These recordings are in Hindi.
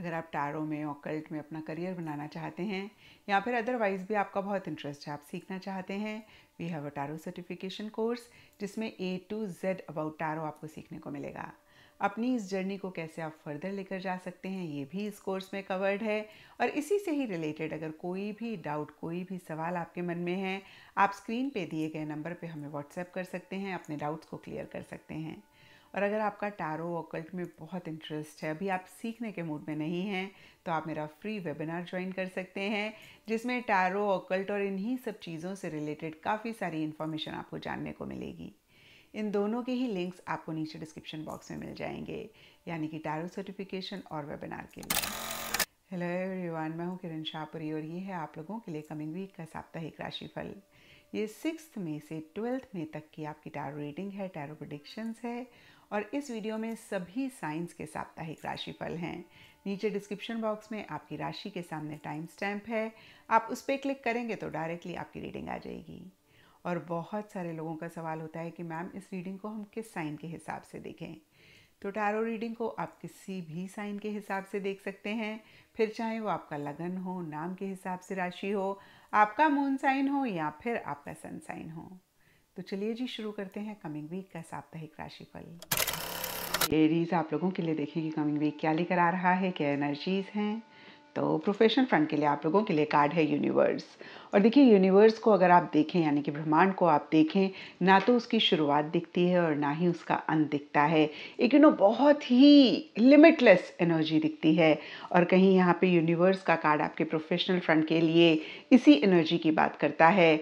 अगर आप टारो में ऑकल्ट में अपना करियर बनाना चाहते हैं या फिर अदरवाइज़ भी आपका बहुत इंटरेस्ट है आप सीखना चाहते हैं we have a tarot certification course जिसमें A to Z about tarot आपको सीखने को मिलेगा अपनी इस जर्नी को कैसे आप फर्दर लेकर जा सकते हैं ये भी इस कोर्स में कवर्ड है और इसी से ही रिलेटेड अगर कोई भी डाउट कोई भी सवाल आपके मन में है आप स्क्रीन पे दिए गए नंबर पे हमें व्हाट्सएप कर सकते हैं अपने डाउट्स को क्लियर कर सकते हैं और अगर आपका टैरो ओकल्ट में बहुत इंटरेस्ट है अभी आप सीखने के मूड में नहीं हैं तो आप मेरा फ्री वेबिनार ज्वाइन कर सकते हैं जिसमें टैरो ओकल्ट और इन्हीं सब चीज़ों से रिलेटेड काफ़ी सारी इन्फॉर्मेशन आपको जानने को मिलेगी इन दोनों के ही लिंक्स आपको नीचे डिस्क्रिप्शन बॉक्स में मिल जाएंगे यानी कि टैरो सर्टिफिकेशन और वेबिनार के लिए हेलो एवरीवन मैं हूँ किरण शाहपुरी और ये है आप लोगों के लिए कमिंग वीक का साप्ताहिक राशिफल ये सिक्स में से ट्वेल्थ में तक की आपकी टैरो रीडिंग है टैरो प्रडिक्शंस है और इस वीडियो में सभी साइंस के साप्ताहिक राशिफल हैं नीचे डिस्क्रिप्शन बॉक्स में आपकी राशि के सामने टाइम स्टैम्प है आप उस पर क्लिक करेंगे तो डायरेक्टली आपकी रीडिंग आ जाएगी और बहुत सारे लोगों का सवाल होता है कि मैम इस रीडिंग को हम किस साइन के हिसाब से देखें तो टैरो रीडिंग को आप किसी भी साइन के हिसाब से देख सकते हैं फिर चाहे वो आपका लगन हो नाम के हिसाब से राशि हो आपका मून साइन हो या फिर आपका सन साइन हो तो चलिए जी शुरू करते हैं कमिंग वीक का साप्ताहिक राशिफल ये रीज़ आप लोगों के लिए कि कमिंग वीक क्या लेकर आ रहा है क्या एनर्जीज़ हैं तो प्रोफेशनल फ्रंट के लिए आप लोगों के लिए कार्ड है यूनिवर्स और देखिए यूनिवर्स को अगर आप देखें यानी कि ब्रह्मांड को आप देखें ना तो उसकी शुरुआत दिखती है और ना ही उसका अंत दिखता है एक यू नो बहुत ही लिमिटलेस एनर्जी दिखती है और कहीं यहाँ पे यूनिवर्स का कार्ड आपके प्रोफेशनल फ्रंट के लिए इसी एनर्जी की बात करता है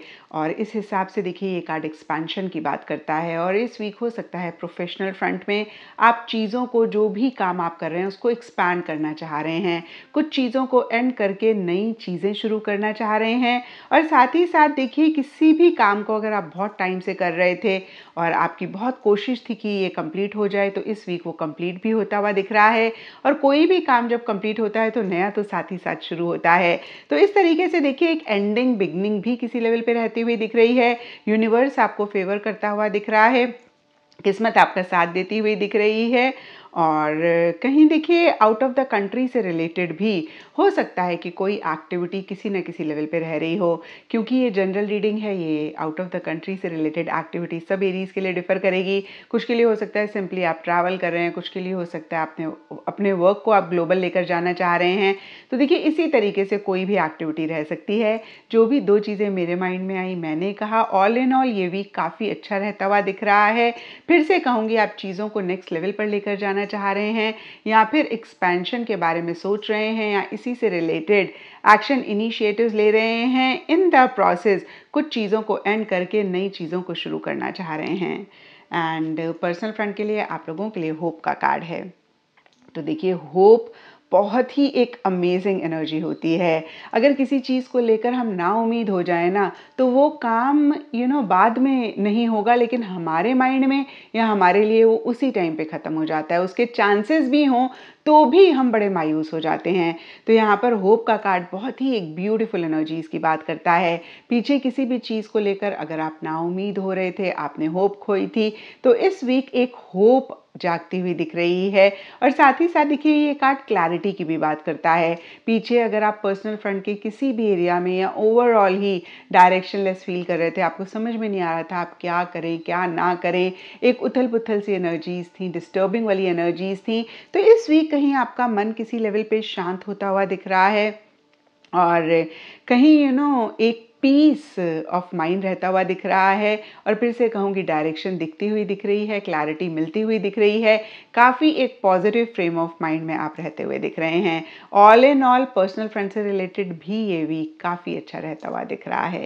और इस हिसाब से देखिए ये कार्ड एक्सपेंशन की बात करता है और इस वीक हो सकता है प्रोफेशनल फ्रंट में आप चीज़ों को जो भी काम आप कर रहे हैं उसको एक्सपैंड करना चाह रहे हैं कुछ चीज़ों को एंड करके नई चीज़ें शुरू करना चाह रहे हैं और साथ ही साथ देखिए किसी भी काम को अगर आप बहुत टाइम से कर रहे थे और आपकी बहुत कोशिश थी कि ये कंप्लीट हो जाए तो इस वीक वो कंप्लीट भी होता हुआ दिख रहा है और कोई भी काम जब कंप्लीट होता है तो नया तो साथ ही साथ शुरू होता है तो इस तरीके से देखिए एक एंडिंग बिगनिंग भी किसी लेवल पर रहती हुई दिख रही है यूनिवर्स आपको फेवर करता हुआ दिख रहा है किस्मत आपका साथ देती हुई दिख रही है और कहीं देखिए आउट ऑफ द कंट्री से रिलेटेड भी हो सकता है कि कोई एक्टिविटी किसी न किसी लेवल पे रह रही हो क्योंकि ये जनरल रीडिंग है ये आउट ऑफ द कंट्री से रिलेटेड एक्टिविटी सब एरीज़ के लिए डिफ़र करेगी कुछ के लिए हो सकता है सिंपली आप ट्रैवल कर रहे हैं कुछ के लिए हो सकता है आपने अपने वर्क को आप ग्लोबल लेकर जाना चाह रहे हैं तो देखिए इसी तरीके से कोई भी एक्टिविटी रह सकती है जो भी दो चीज़ें मेरे माइंड में आई मैंने कहा ऑल इन ऑल ये वीक काफ़ी अच्छा रहता हुआ दिख रहा है फिर से कहूँगी आप चीज़ों को नेक्स्ट लेवल पर लेकर जाना करना चाह रहे हैं या फिर एक्सपेंशन के बारे में सोच रहे हैं या इसी से रिलेटेड एक्शन इनिशिएटिव्स ले रहे हैं इन द प्रोसेस कुछ चीज़ों को एंड करके नई चीज़ों को शुरू करना चाह रहे हैं एंड पर्सनल फ्रेंड के लिए आप लोगों के लिए होप का कार्ड है तो देखिए होप बहुत ही एक अमेजिंग एनर्जी होती है अगर किसी चीज़ को लेकर हम ना उम्मीद हो जाए ना तो वो काम यू you नो know, बाद में नहीं होगा लेकिन हमारे माइंड में या हमारे लिए वो उसी टाइम पे ख़त्म हो जाता है उसके चांसेस भी हों तो भी हम बड़े मायूस हो जाते हैं तो यहाँ पर होप का कार्ड बहुत ही एक ब्यूटीफुल एनर्जीज़ की बात करता है पीछे किसी भी चीज़ को लेकर अगर आप नाउमीद हो रहे थे आपने होप खोई थी तो इस वीक एक होप जागती हुई दिख रही है और साथ ही साथ देखिए ये कार्ड क्लैरिटी की भी बात करता है पीछे अगर आप पर्सनल फ्रंट के किसी भी एरिया में या ओवरऑल ही डायरेक्शनलेस फील कर रहे थे आपको समझ में नहीं आ रहा था आप क्या करें क्या ना करें एक उथल पुथल सी एनर्जीज थी डिस्टर्बिंग वाली एनर्जीज थी तो इस वीक कहीं आपका मन किसी लेवल पर शांत होता हुआ दिख रहा है और कहीं यू you नो know, एक पीस ऑफ माइंड रहता हुआ दिख रहा है और फिर से कहूँगी डायरेक्शन दिखती हुई दिख रही है क्लैरिटी मिलती हुई दिख रही है काफ़ी एक पॉजिटिव फ्रेम ऑफ माइंड में आप रहते हुए दिख रहे हैं all in all personal friend से रिलेटेड भी ये वीक काफ़ी अच्छा रहता हुआ दिख रहा है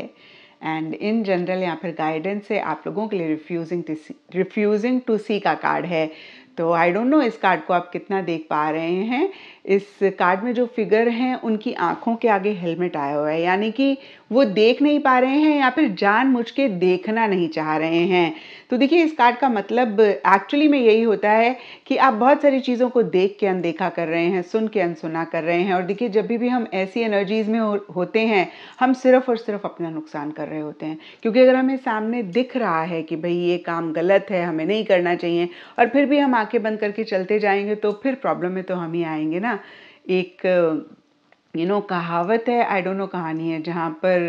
एंड इन जनरल या फिर गाइडेंस से आप लोगों के लिए refusing to refusing to see का कार्ड है तो आई डोंट नो इस कार्ड को आप कितना देख पा रहे हैं इस कार्ड में जो फिगर हैं उनकी आंखों के आगे हेलमेट आया हुआ है यानी कि वो देख नहीं पा रहे हैं या फिर जान मुझ के देखना नहीं चाह रहे हैं तो देखिए इस कार्ड का मतलब एक्चुअली में यही होता है कि आप बहुत सारी चीज़ों को देख के अनदेखा कर रहे हैं सुन के अनसुना कर रहे हैं और देखिए जब भी भी हम ऐसी एनर्जीज़ में होते हैं हम सिर्फ और सिर्फ अपना नुकसान कर रहे होते हैं क्योंकि अगर हमें सामने दिख रहा है कि भाई ये काम गलत है हमें नहीं करना चाहिए और फिर भी हम आँखें बंद करके चलते जाएंगे तो फिर प्रॉब्लम में तो हम ही आएंगे ना एक यू नो कहावत है आई डोंट नो कहानी है जहाँ पर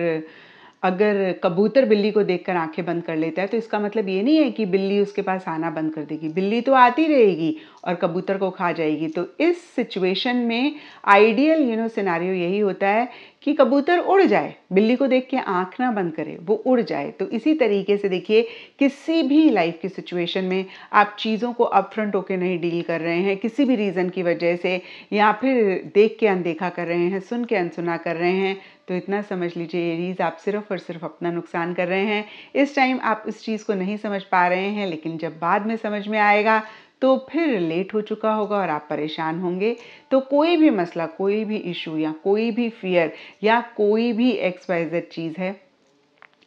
अगर कबूतर बिल्ली को देखकर आंखें बंद कर लेता है तो इसका मतलब ये नहीं है कि बिल्ली उसके पास आना बंद कर देगी बिल्ली तो आती रहेगी और कबूतर को खा जाएगी तो इस सिचुएशन में आइडियल यू नो सिनारियो यही होता है कि कबूतर उड़ जाए बिल्ली को देख के आँख ना बंद करे वो उड़ जाए तो इसी तरीके से देखिए किसी भी लाइफ की सिचुएशन में आप चीज़ों को अपफ्रंट होकर नहीं डील कर रहे हैं किसी भी रीज़न की वजह से या फिर देख के अनदेखा कर रहे हैं सुन के अनसुना कर रहे हैं तो इतना समझ लीजिए एरीज आप सिर्फ और सिर्फ अपना नुकसान कर रहे हैं इस टाइम आप इस चीज़ को नहीं समझ पा रहे हैं लेकिन जब बाद में समझ में आएगा तो फिर लेट हो चुका होगा और आप परेशान होंगे तो कोई भी मसला कोई भी इशू या कोई भी फियर या कोई भी एक्स चीज़ है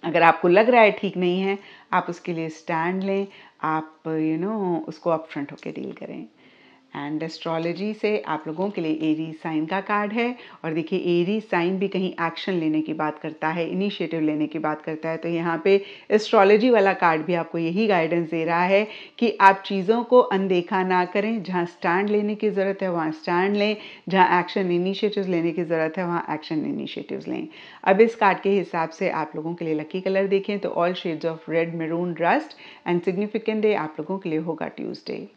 अगर आपको लग रहा है ठीक नहीं है आप उसके लिए स्टैंड लें आप यू you नो know, उसको अपफ्रंट होकर डील करें एंड एस्ट्रोलॉजी से आप लोगों के लिए एरी साइन का कार्ड है और देखिए एरी साइन भी कहीं एक्शन लेने की बात करता है इनिशिएटिव लेने की बात करता है तो यहाँ पे एस्ट्रोलॉजी वाला कार्ड भी आपको यही गाइडेंस दे रहा है कि आप चीज़ों को अनदेखा ना करें जहाँ स्टैंड लेने की ज़रूरत है वहाँ स्टैंड लें जहाँ एक्शन इनिशियेटिव लेने की ज़रूरत है वहाँ एक्शन इनिशियेटिव लें अब इस कार्ड के हिसाब से आप लोगों के लिए लकी कलर देखें तो all shades of red maroon rust and significant day आप लोगों के लिए होगा ट्यूजडे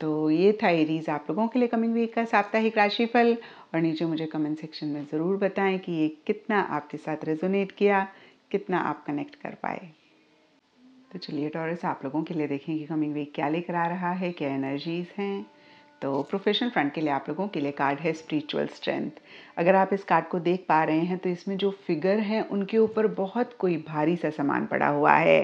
तो ये था एरीज आप लोगों के लिए कमिंग वीक का साप्ताहिक राशिफल और नीचे मुझे कमेंट सेक्शन में ज़रूर बताएं कि ये कितना आपके साथ रेजोनेट किया कितना आप कनेक्ट कर पाए तो चलिए टॉरस आप लोगों के लिए देखें कि कमिंग वीक क्या लेकर आ रहा है क्या एनर्जीज हैं तो प्रोफेशनल फ्रंट के लिए आप लोगों के लिए कार्ड है स्पिरिचुअल स्ट्रेंथ अगर आप इस कार्ड को देख पा रहे हैं तो इसमें जो फिगर हैं उनके ऊपर बहुत कोई भारी सा सामान पड़ा हुआ है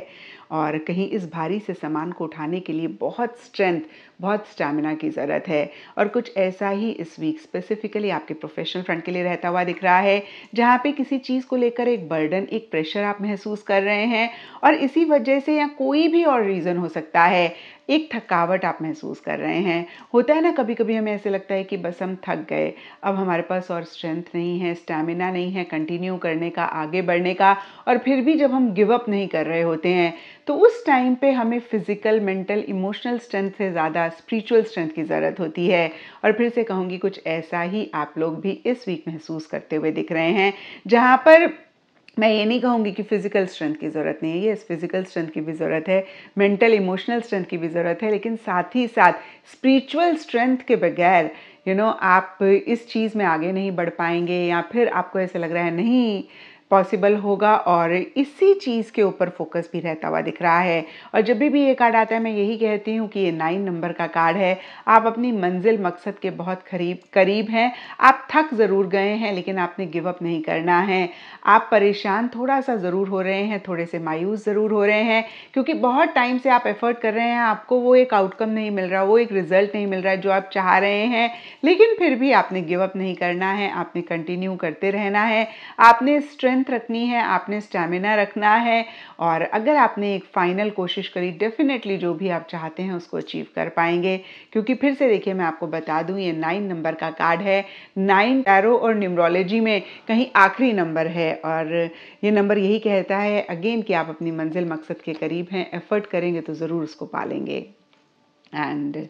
और कहीं इस भारी से सामान को उठाने के लिए बहुत स्ट्रेंथ बहुत स्टैमिना की ज़रूरत है और कुछ ऐसा ही इस वीक स्पेसिफिकली आपके प्रोफेशनल फ्रंट के लिए रहता हुआ दिख रहा है जहाँ पे किसी चीज़ को लेकर एक बर्डन एक प्रेशर आप महसूस कर रहे हैं और इसी वजह से या कोई भी और रीज़न हो सकता है एक थकावट आप महसूस कर रहे हैं होता है ना कभी कभी हमें ऐसे लगता है कि बस हम थक गए अब हमारे पास और स्ट्रेंथ नहीं है स्टैमिना नहीं है कंटिन्यू करने का आगे बढ़ने का और फिर भी जब हम गिव अप नहीं कर रहे होते हैं तो उस टाइम पे हमें फिज़िकल मेंटल इमोशनल स्ट्रेंथ से ज़्यादा स्पिरिचुअल स्ट्रेंथ की ज़रूरत होती है और फिर से कहूँगी कुछ ऐसा ही आप लोग भी इस वीक महसूस करते हुए दिख रहे हैं जहाँ पर मैं ये नहीं कहूँगी कि फ़िज़िकल स्ट्रेंथ की ज़रूरत नहीं है ये फिज़िकल स्ट्रेंथ की भी ज़रूरत है मेंटल इमोशनल स्ट्रेंथ की भी ज़रूरत है लेकिन साथ ही साथ स्पिरिचुअल स्ट्रेंथ के बगैर यू you नो know, आप इस चीज़ में आगे नहीं बढ़ पाएंगे या फिर आपको ऐसे लग रहा है नहीं पॉसिबल होगा और इसी चीज़ के ऊपर फोकस भी रहता हुआ दिख रहा है और जब भी भी ये कार्ड आता है मैं यही कहती हूँ कि ये नाइन नंबर का कार्ड है आप अपनी मंजिल मकसद के बहुत करीब करीब हैं आप थक ज़रूर गए हैं लेकिन आपने गिव अप नहीं करना है आप परेशान थोड़ा सा ज़रूर हो रहे हैं थोड़े से मायूस ज़रूर हो रहे हैं क्योंकि बहुत टाइम से आप एफर्ट कर रहे हैं आपको वो एक आउटकम नहीं मिल रहा वो एक रिजल्ट नहीं मिल रहा है जो आप चाह रहे हैं लेकिन फिर भी आपने गिव अप नहीं करना है आपने कंटिन्यू करते रहना है आपने स्ट्रेंथ स्ट्रेंथ रखनी है आपने स्टैमिना रखना है और अगर आपने एक फाइनल कोशिश करी डेफिनेटली जो भी आप चाहते हैं उसको अचीव कर पाएंगे क्योंकि फिर से देखिए मैं आपको बता दूं ये नाइन नंबर का कार्ड है नाइन टैरो और न्यूमरोलॉजी में कहीं आखिरी नंबर है और ये नंबर यही कहता है अगेन कि आप अपनी मंजिल मकसद के करीब हैं एफर्ट करेंगे तो ज़रूर उसको पालेंगे एंड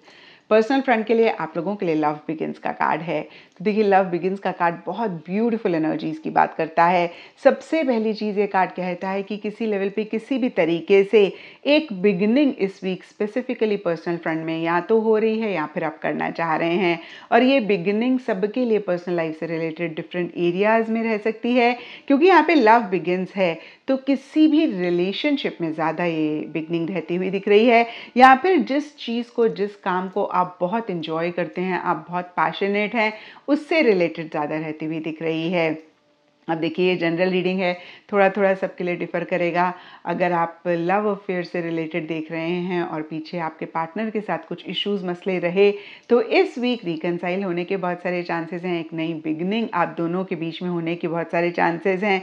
पर्सनल फ्रेंड के लिए आप लोगों के लिए लव बिगिंस का कार्ड है तो देखिए लव बिगिंस का कार्ड बहुत ब्यूटीफुल एनर्जीज की बात करता है सबसे पहली चीज़ ये कार्ड कहता है कि किसी लेवल पे किसी भी तरीके से एक बिगनिंग इस वीक स्पेसिफिकली पर्सनल फ्रंट में या तो हो रही है या फिर आप करना चाह रहे हैं और ये बिगनिंग सबके लिए पर्सनल लाइफ से रिलेटेड डिफरेंट एरियाज में रह सकती है क्योंकि यहाँ पे लव बिगिनस है तो किसी भी रिलेशनशिप में ज़्यादा ये बिगनिंग रहती हुई दिख रही है या फिर जिस चीज़ को जिस काम को आप बहुत इंजॉय करते हैं आप बहुत पैशनेट हैं उससे रिलेटेड ज़्यादा रहती हुई दिख रही है अब देखिए ये जनरल रीडिंग है थोड़ा थोड़ा सबके लिए डिफ़र करेगा अगर आप लव अफेयर से रिलेटेड देख रहे हैं और पीछे आपके पार्टनर के साथ कुछ इश्यूज मसले रहे तो इस वीक रिकनसाइल होने के बहुत सारे चांसेस हैं एक नई बिगनिंग आप दोनों के बीच में होने के बहुत सारे चांसेस हैं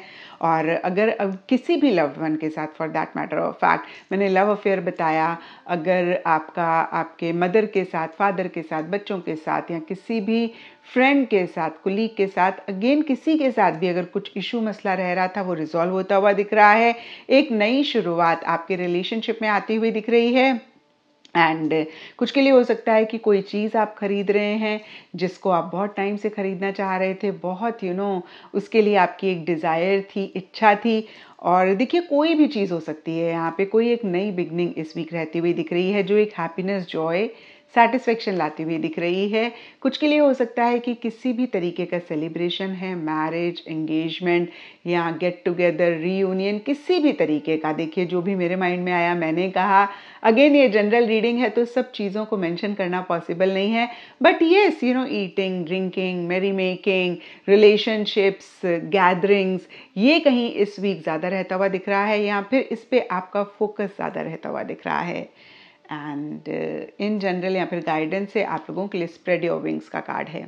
और अगर अब किसी भी लव वन के साथ for that matter of fact मैंने लव अफेयर बताया अगर आपका आपके मदर के साथ फादर के साथ बच्चों के साथ या किसी भी फ्रेंड के साथ कुलीग के साथ अगेन किसी के साथ भी अगर कुछ इशू मसला रह रहा था वो रिजॉल्व होता हुआ दिख रहा है एक नई शुरुआत आपके रिलेशनशिप में आती हुई दिख रही है एंड कुछ के लिए हो सकता है कि कोई चीज़ आप ख़रीद रहे हैं जिसको आप बहुत टाइम से ख़रीदना चाह रहे थे बहुत यू you नो know, उसके लिए आपकी एक डिज़ायर थी इच्छा थी और देखिए कोई भी चीज़ हो सकती है यहाँ पे कोई एक नई बिगनिंग इस वीक रहती हुई दिख रही है जो एक हैप्पीनेस जॉय सेटिस्फेक्शन लाती हुई दिख रही है कुछ के लिए हो सकता है कि किसी भी तरीके का सेलिब्रेशन है मैरिज एंगेजमेंट या गेट टुगेदर रीयूनियन किसी भी तरीके का देखिए जो भी मेरे माइंड में आया मैंने कहा अगेन ये जनरल रीडिंग है तो सब चीज़ों को मैंशन करना पॉसिबल नहीं है बट ये you know eating drinking merry making relationships gatherings ये कहीं इस वीक ज़्यादा रहता हुआ दिख रहा है या फिर इस पर आपका फोकस ज़्यादा रहता हुआ दिख रहा है एंड इन जनरल या फिर गाइडेंस से आप लोगों के लिए स्प्रेड योर विंग्स का कार्ड है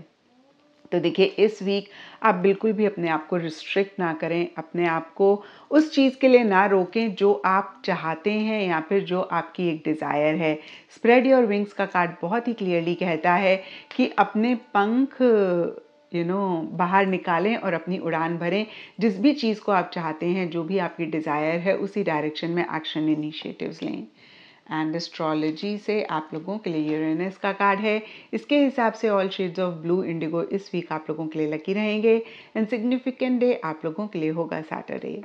तो देखिए इस वीक आप बिल्कुल भी अपने आप को रिस्ट्रिक्ट ना करें अपने आप को उस चीज़ के लिए ना रोकें जो आप चाहते हैं या फिर जो आपकी एक डिज़ायर है स्प्रेड योर विंग्स का कार्ड बहुत ही क्लियरली कहता है कि अपने पंख यू नो बाहर निकालें और अपनी उड़ान भरें जिस भी चीज़ को आप चाहते हैं जो भी आपकी डिज़ायर है उसी डायरेक्शन में एक्शन इनिशिएटिव्स लें एंड एस्ट्रोलॉजी से आप लोगों के लिए यूरेनस का कार्ड है इसके हिसाब से all shades of blue indigo इस वीक आप लोगों के लिए लकी रहेंगे एंड सिग्निफिकेंट डे आप लोगों के लिए होगा सैटरडे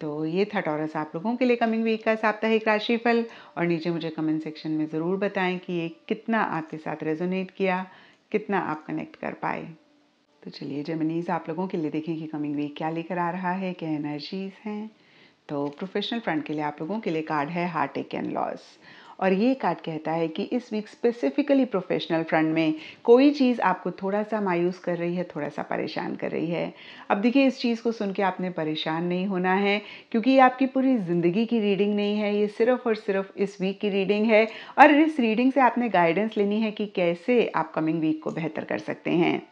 तो ये था टॉरस आप लोगों के लिए कमिंग वीक का साप्ताहिक राशिफल और नीचे मुझे कमेंट सेक्शन में ज़रूर बताएं कि ये कितना आपके साथ रेजोनेट किया कितना आप कनेक्ट कर पाए तो चलिए जमनीज आप लोगों के लिए देखें कि कमिंग वीक क्या लेकर आ रहा है क्या एनर्जीज हैं तो प्रोफेशनल फ्रंट के लिए आप लोगों के लिए कार्ड है हार्ट एक एंड लॉस और ये कार्ड कहता है कि इस वीक स्पेसिफिकली प्रोफेशनल फ्रंट में कोई चीज़ आपको थोड़ा सा मायूस कर रही है थोड़ा सा परेशान कर रही है अब देखिए इस चीज़ को सुन के आपने परेशान नहीं होना है क्योंकि ये आपकी पूरी ज़िंदगी की रीडिंग नहीं है ये सिर्फ और सिर्फ इस वीक की रीडिंग है और इस रीडिंग से आपने गाइडेंस लेनी है कि कैसे आप कमिंग वीक को बेहतर कर सकते हैं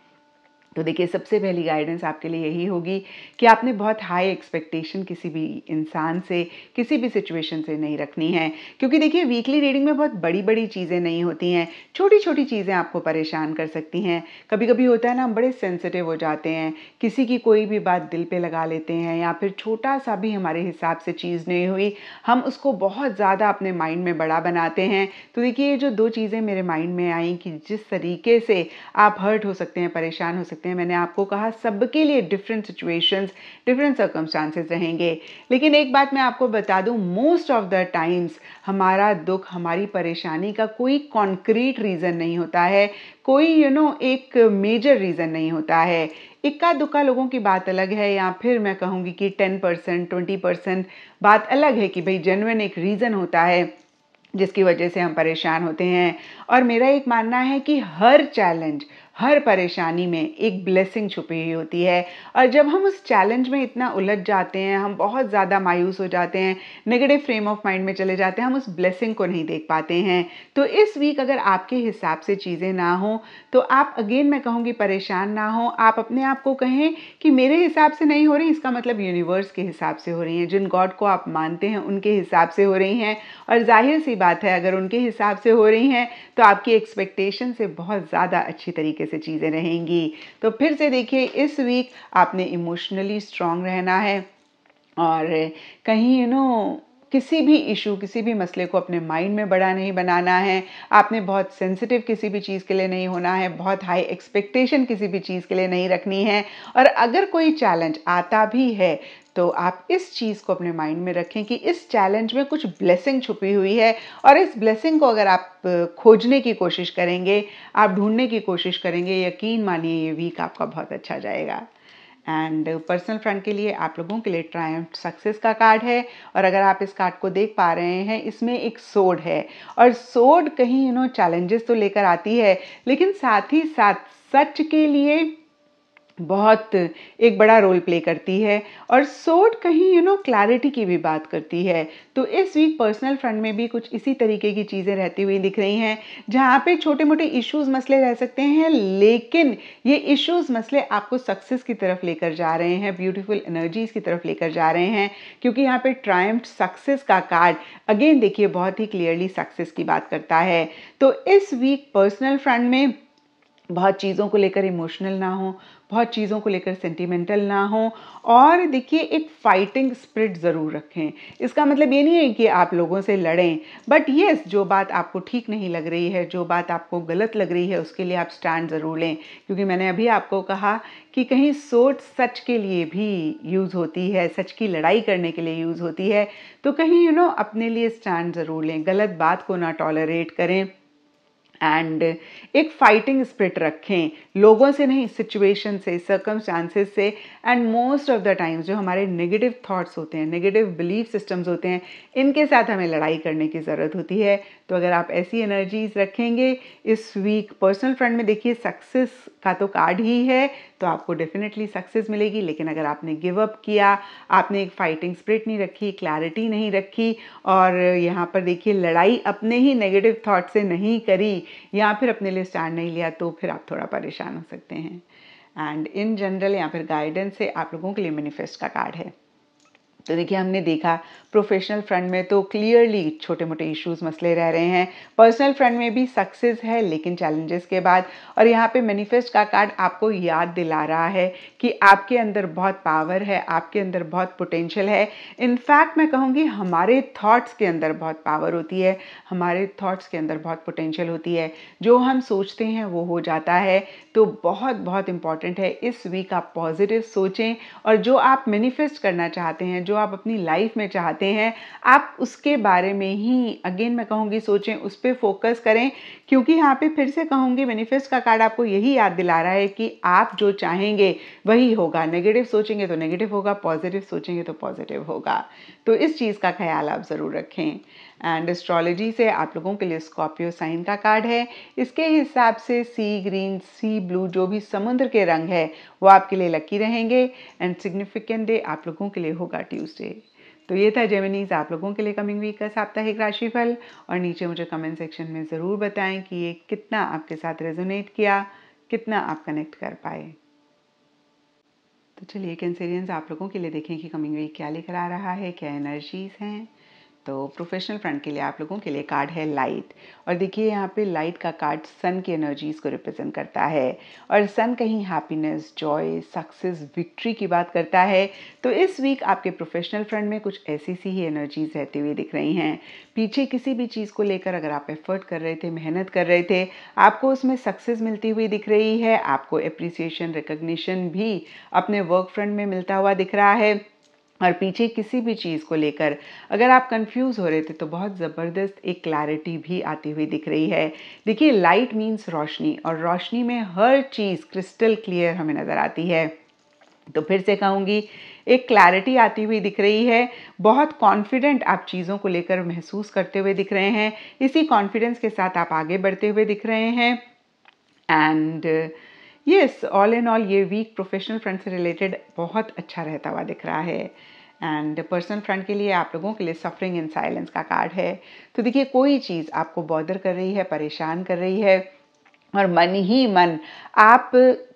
तो देखिए सबसे पहली गाइडेंस आपके लिए यही होगी कि आपने बहुत हाई एक्सपेक्टेशन किसी भी इंसान से किसी भी सिचुएशन से नहीं रखनी है क्योंकि देखिए वीकली रीडिंग में बहुत बड़ी बड़ी चीज़ें नहीं होती हैं छोटी छोटी चीज़ें आपको परेशान कर सकती हैं कभी कभी होता है ना हम बड़े सेंसिटिव हो जाते हैं किसी की कोई भी बात दिल पर लगा लेते हैं या फिर छोटा सा भी हमारे हिसाब से चीज़ नहीं हुई हम उसको बहुत ज़्यादा अपने माइंड में बड़ा बनाते हैं तो देखिए ये जो दो चीज़ें मेरे माइंड में आई कि जिस तरीके से आप हर्ट हो सकते हैं परेशान हो सकते सकते हैं मैंने आपको कहा सबके लिए डिफरेंट सिचुएशंस डिफरेंट सर्कमस्टांसेस रहेंगे लेकिन एक बात मैं आपको बता दूं मोस्ट ऑफ द टाइम्स हमारा दुख हमारी परेशानी का कोई कॉन्क्रीट रीज़न नहीं होता है कोई यू you नो know, एक मेजर रीज़न नहीं होता है इक्का दुक्का लोगों की बात अलग है या फिर मैं कहूँगी कि टेन परसेंट ट्वेंटी परसेंट बात अलग है कि भाई जेनवन एक रीज़न होता है जिसकी वजह से हम परेशान होते हैं और मेरा एक मानना है कि हर चैलेंज हर परेशानी में एक ब्लेसिंग छुपी हुई होती है और जब हम उस चैलेंज में इतना उलझ जाते हैं हम बहुत ज़्यादा मायूस हो जाते हैं नेगेटिव फ्रेम ऑफ माइंड में चले जाते हैं हम उस ब्लेसिंग को नहीं देख पाते हैं तो इस वीक अगर आपके हिसाब से चीज़ें ना हों तो आप अगेन मैं कहूँगी परेशान ना हो आप अपने आप को कहें कि मेरे हिसाब से नहीं हो रही इसका मतलब यूनिवर्स के हिसाब से हो रही हैं जिन गॉड को आप मानते हैं उनके हिसाब से हो रही हैं और जाहिर सी बात है अगर उनके हिसाब से हो रही हैं तो आपकी एक्सपेक्टेशन से बहुत ज़्यादा अच्छी तरीके तरीके से चीज़ें रहेंगी तो फिर से देखिए इस वीक आपने इमोशनली स्ट्रांग रहना है और कहीं यू नो किसी भी इशू किसी भी मसले को अपने माइंड में बड़ा नहीं बनाना है आपने बहुत सेंसिटिव किसी भी चीज़ के लिए नहीं होना है बहुत हाई एक्सपेक्टेशन किसी भी चीज़ के लिए नहीं रखनी है और अगर कोई चैलेंज आता भी है तो आप इस चीज़ को अपने माइंड में रखें कि इस चैलेंज में कुछ ब्लेसिंग छुपी हुई है और इस ब्लेसिंग को अगर आप खोजने की कोशिश करेंगे आप ढूंढने की कोशिश करेंगे यकीन मानिए ये वीक आपका बहुत अच्छा जाएगा एंड पर्सनल फ्रंट के लिए आप लोगों के लिए ट्रायम्फ सक्सेस का कार्ड है और अगर आप इस कार्ड को देख पा रहे हैं इसमें एक सोड है और सोड कहीं यू नो चैलेंजेस तो लेकर आती है लेकिन साथ ही साथ सच के लिए बहुत एक बड़ा रोल प्ले करती है और सोट कहीं यू नो क्लैरिटी की भी बात करती है तो इस वीक पर्सनल फ्रंट में भी कुछ इसी तरीके की चीज़ें रहती हुई दिख रही हैं जहाँ पे छोटे मोटे इश्यूज मसले रह सकते हैं लेकिन ये इश्यूज मसले आपको सक्सेस की तरफ लेकर जा रहे हैं ब्यूटीफुल एनर्जीज की तरफ लेकर जा रहे हैं क्योंकि यहाँ पे ट्रायम्फ सक्सेस का कार्ड अगेन देखिए बहुत ही क्लियरली सक्सेस की बात करता है तो इस वीक पर्सनल फ्रंट में बहुत चीज़ों को लेकर इमोशनल ना हो बहुत चीज़ों को लेकर सेंटिमेंटल ना हो और देखिए एक फाइटिंग स्प्रिट ज़रूर रखें इसका मतलब ये नहीं है कि आप लोगों से लड़ें बट येस जो बात आपको ठीक नहीं लग रही है जो बात आपको गलत लग रही है उसके लिए आप स्टैंड ज़रूर लें क्योंकि मैंने अभी आपको कहा कि कहीं सोच सच के लिए भी यूज़ होती है सच की लड़ाई करने के लिए यूज़ होती है तो कहीं यू you नो know, अपने लिए स्टैंड ज़रूर लें गलत बात को ना टॉलरेट करें एंड एक फाइटिंग स्प्रिट रखें लोगों से नहीं सिचुएशन से सर्कम से and most of the times जो हमारे नेगेटिव थाट्स होते हैं नेगेटिव बिलीफ सिस्टम्स होते हैं इनके साथ हमें लड़ाई करने की ज़रूरत होती है तो अगर आप ऐसी एनर्जीज रखेंगे इस वीक पर्सनल फ्रंट में देखिए सक्सेस का तो कार्ड ही है तो आपको डेफिनेटली सक्सेस मिलेगी लेकिन अगर आपने गिव अप किया आपने एक फाइटिंग स्प्रिट नहीं रखी क्लैरिटी नहीं रखी और यहाँ पर देखिए लड़ाई अपने ही नेगेटिव थाट से नहीं करी या फिर अपने लिए स्टैंड नहीं लिया तो फिर आप थोड़ा परेशान हो सकते हैं एंड इन जनरल या फिर गाइडेंस से आप लोगों के लिए मैनिफेस्ट का कार्ड है तो देखिए हमने देखा प्रोफेशनल फ्रंट में तो क्लियरली छोटे मोटे इश्यूज मसले रह रहे हैं पर्सनल फ्रंट में भी सक्सेस है लेकिन चैलेंजेस के बाद और यहाँ पे मैनिफेस्ट का कार्ड आपको याद दिला रहा है कि आपके अंदर बहुत पावर है आपके अंदर बहुत पोटेंशियल है इनफैक्ट मैं कहूँगी हमारे थाट्स के अंदर बहुत पावर होती है हमारे थाट्स के अंदर बहुत पोटेंशियल होती है जो हम सोचते हैं वो हो जाता है तो बहुत बहुत इंपॉर्टेंट है इस वीक आप पॉजिटिव सोचें और जो आप मैनिफेस्ट करना चाहते हैं जो आप अपनी लाइफ में चाहते हैं आप उसके बारे में ही अगेन मैं कहूँगी सोचें उस पर फोकस करें क्योंकि यहाँ पे फिर से कहूँगी मैनिफेस्ट का कार्ड आपको यही याद दिला रहा है कि आप जो चाहेंगे वही होगा नेगेटिव सोचेंगे तो नेगेटिव होगा पॉजिटिव सोचेंगे तो पॉजिटिव होगा तो इस चीज़ का ख्याल आप ज़रूर रखें एंड एस्ट्रोलॉजी से आप लोगों के लिए स्कॉर्पियो साइन का कार्ड है इसके हिसाब से सी ग्रीन सी ब्लू जो भी समुद्र के रंग है वो आपके लिए लकी रहेंगे एंड सिग्निफिकेंट डे आप लोगों के लिए होगा ट्यूसडे तो ये था जेमिनीज आप लोगों के लिए कमिंग वीक का साप्ताहिक राशिफल और नीचे मुझे कमेंट सेक्शन में ज़रूर बताएं कि ये कितना आपके साथ रेजोनेट किया कितना आप कनेक्ट कर पाए तो चलिए कैंसेरियंस आप लोगों के लिए देखें कि कमिंग वीक क्या लेकर आ रहा है क्या एनर्जीज हैं तो प्रोफेशनल फ्रंट के लिए आप लोगों के लिए कार्ड है लाइट और देखिए यहाँ पे लाइट का कार्ड सन की एनर्जीज को रिप्रेजेंट करता है और सन कहीं हैप्पीनेस जॉय सक्सेस विक्ट्री की बात करता है तो इस वीक आपके प्रोफेशनल फ्रंट में कुछ ऐसी सी ही एनर्जीज रहती हुई दिख रही हैं पीछे किसी भी चीज़ को लेकर अगर आप एफर्ट कर रहे थे मेहनत कर रहे थे आपको उसमें सक्सेस मिलती हुई दिख रही है आपको अप्रिसिएशन रिकग्निशन भी अपने वर्क फ्रंट में मिलता हुआ दिख रहा है और पीछे किसी भी चीज़ को लेकर अगर आप कंफ्यूज हो रहे थे तो बहुत ज़बरदस्त एक क्लैरिटी भी आती हुई दिख रही है देखिए लाइट मीन्स रोशनी और रोशनी में हर चीज़ क्रिस्टल क्लियर हमें नज़र आती है तो फिर से कहूँगी एक क्लैरिटी आती हुई दिख रही है बहुत कॉन्फिडेंट आप चीज़ों को लेकर महसूस करते हुए दिख रहे हैं इसी कॉन्फिडेंस के साथ आप आगे बढ़ते हुए दिख रहे हैं and yes all in all ये वीक प्रोफेशनल फ्रेंड से रिलेटेड बहुत अच्छा रहता हुआ दिख रहा है एंड पर्सनल फ्रंट के लिए आप लोगों के लिए सफरिंग इन साइलेंस का कार्ड है तो देखिए कोई चीज़ आपको बॉदर कर रही है परेशान कर रही है और मन ही मन आप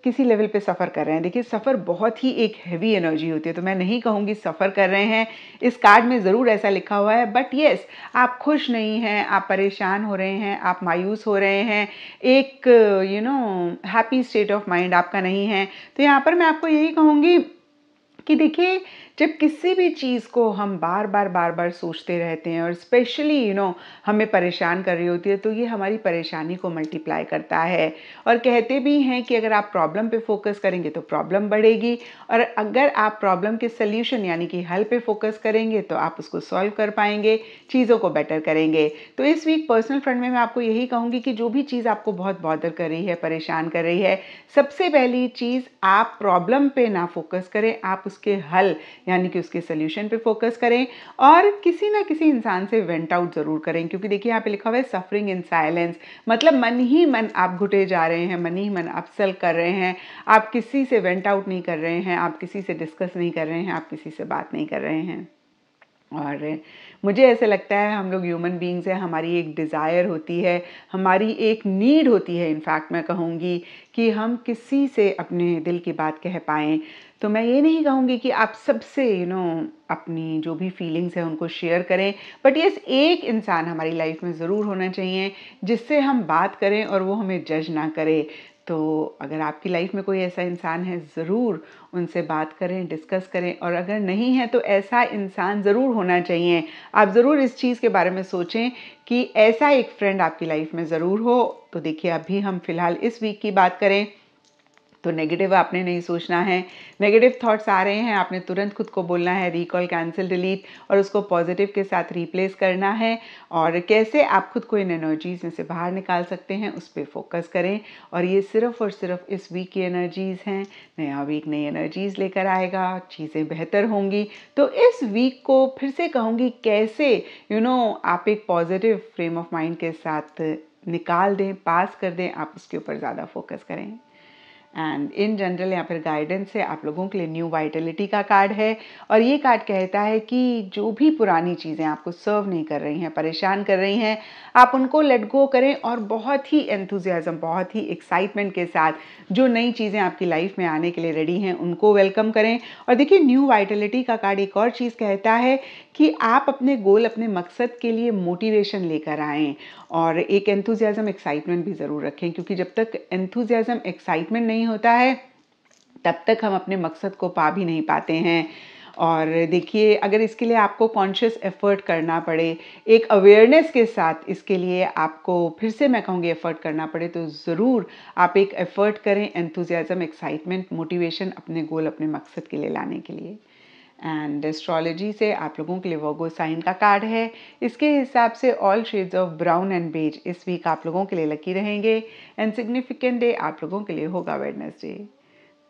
किसी लेवल पे सफ़र कर रहे हैं देखिए सफ़र बहुत ही एक हैवी एनर्जी होती है तो मैं नहीं कहूँगी सफ़र कर रहे हैं इस कार्ड में ज़रूर ऐसा लिखा हुआ है बट येस आप खुश नहीं हैं आप परेशान हो रहे हैं आप मायूस हो रहे हैं एक you know happy state of mind आपका नहीं है तो यहाँ पर मैं आपको यही कहूँगी कि देखिए जब किसी भी चीज़ को हम बार बार बार बार सोचते रहते हैं और स्पेशली यू नो हमें परेशान कर रही होती है तो ये हमारी परेशानी को मल्टीप्लाई करता है और कहते भी हैं कि अगर आप प्रॉब्लम पे फोकस करेंगे तो प्रॉब्लम बढ़ेगी और अगर आप प्रॉब्लम के सल्यूशन यानी कि हल पे फोकस करेंगे तो आप उसको सॉल्व कर पाएंगे चीज़ों को बेटर करेंगे तो इस वीक पर्सनल फ्रंट में मैं आपको यही कहूँगी कि जो भी चीज़ आपको बहुत बॉदर कर रही है परेशान कर रही है सबसे पहली चीज़ आप प्रॉब्लम पे ना फोकस करें आप उसके हल यानी कि उसके सोल्यूशन पे फोकस करें और किसी ना किसी इंसान से वेंट आउट ज़रूर करें क्योंकि देखिए यहाँ पे लिखा हुआ है सफरिंग इन साइलेंस मतलब मन ही मन आप घुटे जा रहे हैं मन ही मन आप कर रहे हैं आप किसी से वेंट आउट नहीं कर रहे हैं आप किसी से डिस्कस नहीं कर रहे हैं आप किसी से बात नहीं कर रहे हैं और मुझे ऐसे लगता है हम लोग ह्यूमन बींग्स हैं हमारी एक डिज़ायर होती है हमारी एक नीड होती है इनफैक्ट मैं कहूँगी कि हम किसी से अपने दिल की बात कह पाएँ तो मैं ये नहीं कहूँगी कि आप सबसे यू नो अपनी जो भी फीलिंग्स हैं उनको शेयर करें बट यस एक इंसान हमारी लाइफ में ज़रूर होना चाहिए जिससे हम बात करें और वो हमें जज ना करे तो अगर आपकी लाइफ में कोई ऐसा इंसान है ज़रूर उनसे बात करें डिस्कस करें और अगर नहीं है तो ऐसा इंसान ज़रूर होना चाहिए आप ज़रूर इस चीज़ के बारे में सोचें कि ऐसा एक फ्रेंड आपकी लाइफ में ज़रूर हो तो देखिए अभी हम फ़िलहाल इस वीक की बात करें तो नेगेटिव आपने नहीं सोचना है नेगेटिव थॉट्स आ रहे हैं आपने तुरंत खुद को बोलना है रिकॉल कैंसिल डिलीट और उसको पॉजिटिव के साथ रिप्लेस करना है और कैसे आप खुद को इन एनर्जीज में से बाहर निकाल सकते हैं उस पर फोकस करें और ये सिर्फ और सिर्फ इस वीक की एनर्जीज हैं नया वीक नई एनर्जीज लेकर आएगा चीज़ें बेहतर होंगी तो इस वीक को फिर से कहूँगी कैसे यू you नो know, आप एक पॉजिटिव फ्रेम ऑफ माइंड के साथ निकाल दें पास कर दें आप उसके ऊपर ज़्यादा फोकस करें एंड इन जनरल या फिर गाइडेंस से आप लोगों के लिए न्यू वाइटलिटी का कार्ड है और ये कार्ड कहता है कि जो भी पुरानी चीज़ें आपको सर्व नहीं कर रही हैं परेशान कर रही हैं आप उनको लेट गो करें और बहुत ही एंथुजियाज़म बहुत ही एक्साइटमेंट के साथ जो नई चीज़ें आपकी लाइफ में आने के लिए रेडी हैं उनको वेलकम करें और देखिए न्यू वाइटलिटी का कार्ड एक और चीज़ कहता है कि आप अपने गोल अपने मकसद के लिए मोटिवेशन लेकर आएँ और एक एंथुजियाज़म एक्साइटमेंट भी ज़रूर रखें क्योंकि जब तक एंथुजियाज़म एक्साइटमेंट नहीं नहीं होता है तब तक हम अपने मकसद को पा भी नहीं पाते हैं और देखिए अगर इसके लिए आपको कॉन्शियस एफर्ट करना पड़े एक अवेयरनेस के साथ इसके लिए आपको फिर से मैं कहूँगी एफर्ट करना पड़े तो ज़रूर आप एक एफर्ट करें एंथुजियाज़म एक्साइटमेंट मोटिवेशन अपने गोल अपने मकसद के लिए लाने के लिए एंड एस्ट्रोलॉजी से आप लोगों के लिए वर्गो साइन का कार्ड है इसके हिसाब से all shades of brown and beige इस वीक आप लोगों के लिए लकी रहेंगे एंड सिग्निफिकेंट डे आप लोगों के लिए होगा वेडनेसडे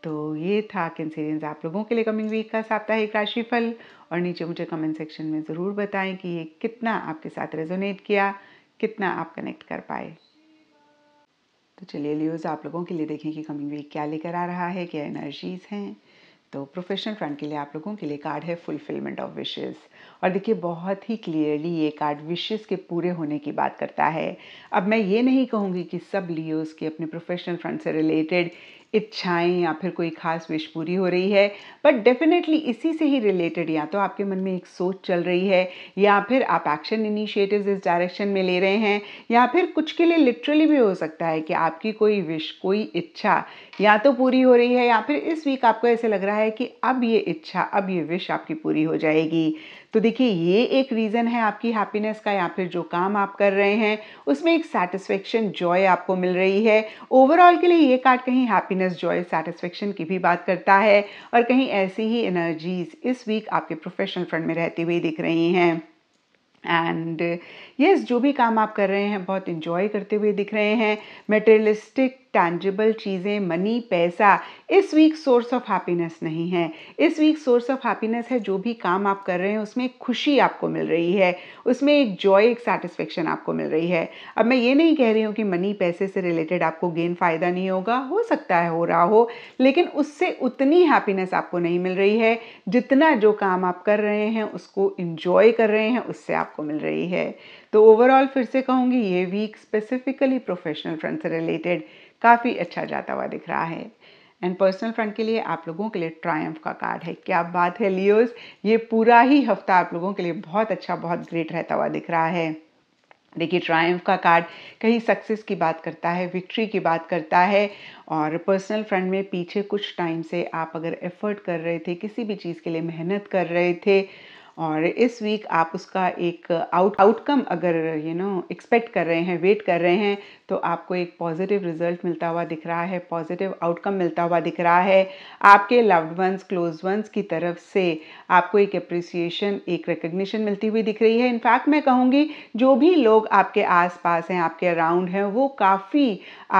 तो ये था कैंसेरियंस आप लोगों के लिए कमिंग वीक का साप्ताहिक राशिफल और नीचे मुझे कमेंट सेक्शन में ज़रूर बताएं कि ये कितना आपके साथ रेजोनेट किया कितना आप कनेक्ट कर पाए तो चलिए लियोज आप लोगों के लिए देखें कि कमिंग वीक क्या लेकर आ रहा है क्या एनर्जीज़ हैं तो प्रोफेशनल फ्रंट के लिए आप लोगों के लिए कार्ड है फुलफिलमेंट ऑफ विशेज़ और देखिए बहुत ही क्लियरली ये कार्ड विशेज़ के पूरे होने की बात करता है अब मैं ये नहीं कहूँगी कि सब लियोस के अपने प्रोफेशनल फ्रंट से रिलेटेड इच्छाएं या फिर कोई खास विश पूरी हो रही है बट डेफिनेटली इसी से ही रिलेटेड या तो आपके मन में एक सोच चल रही है या फिर आप एक्शन इनिशिएटिव इस डायरेक्शन में ले रहे हैं या फिर कुछ के लिए लिटरली भी हो सकता है कि आपकी कोई विश कोई इच्छा या तो पूरी हो रही है या फिर इस वीक आपको ऐसे लग रहा है कि अब ये इच्छा अब ये विश आपकी पूरी हो जाएगी तो देखिए ये एक रीज़न है आपकी हैप्पीनेस का या फिर जो काम आप कर रहे हैं उसमें एक सेटिस्फेक्शन जॉय आपको मिल रही है ओवरऑल के लिए ये कार्ड कहीं हैप्पीनेस जॉय सेटिस्फेक्शन की भी बात करता है और कहीं ऐसी ही एनर्जीज इस वीक आपके प्रोफेशनल फ्रंट में रहती हुई दिख रही हैं एंड यस yes, जो भी काम आप कर रहे हैं बहुत इन्जॉय करते हुए दिख रहे हैं मेटेरियलिस्टिक टैंजिबल चीज़ें मनी पैसा इस वीक सोर्स ऑफ हैप्पीनेस नहीं है इस वीक सोर्स ऑफ हैप्पीनेस है जो भी काम आप कर रहे हैं उसमें खुशी आपको मिल रही है उसमें एक जॉय एक सेटिस्फेक्शन आपको मिल रही है अब मैं ये नहीं कह रही हूँ कि मनी पैसे से रिलेटेड आपको गेन फ़ायदा नहीं होगा हो सकता है हो रहा हो लेकिन उससे उतनी हैप्पीनेस आपको नहीं मिल रही है जितना जो काम आप कर रहे हैं उसको इन्जॉय कर रहे हैं उससे आपको मिल रही है तो ओवरऑल फिर से कहूँगी ये वीक स्पेसिफिकली प्रोफेशनल फ्रंट से रिलेटेड काफ़ी अच्छा जाता हुआ दिख रहा है एंड पर्सनल फ्रंट के लिए आप लोगों के लिए ट्रायम्फ का कार्ड है क्या बात है लियोज ये पूरा ही हफ्ता आप लोगों के लिए बहुत अच्छा बहुत ग्रेट रहता हुआ दिख रहा है देखिए ट्रायम्फ का कार्ड कहीं सक्सेस की बात करता है विक्ट्री की बात करता है और पर्सनल फ्रंट में पीछे कुछ टाइम से आप अगर एफर्ट कर रहे थे किसी भी चीज़ के लिए मेहनत कर रहे थे और इस वीक आप उसका एक आउट आउटकम अगर यू नो एक्सपेक्ट कर रहे हैं वेट कर रहे हैं तो आपको एक पॉजिटिव रिजल्ट मिलता हुआ दिख रहा है पॉजिटिव आउटकम मिलता हुआ दिख रहा है आपके लव्ड वंस क्लोज वंस की तरफ से आपको एक अप्रिसिएशन एक रिकग्निशन मिलती हुई दिख रही है इनफैक्ट मैं कहूँगी जो भी लोग आपके पास हैं आपके अराउंड हैं वो काफ़ी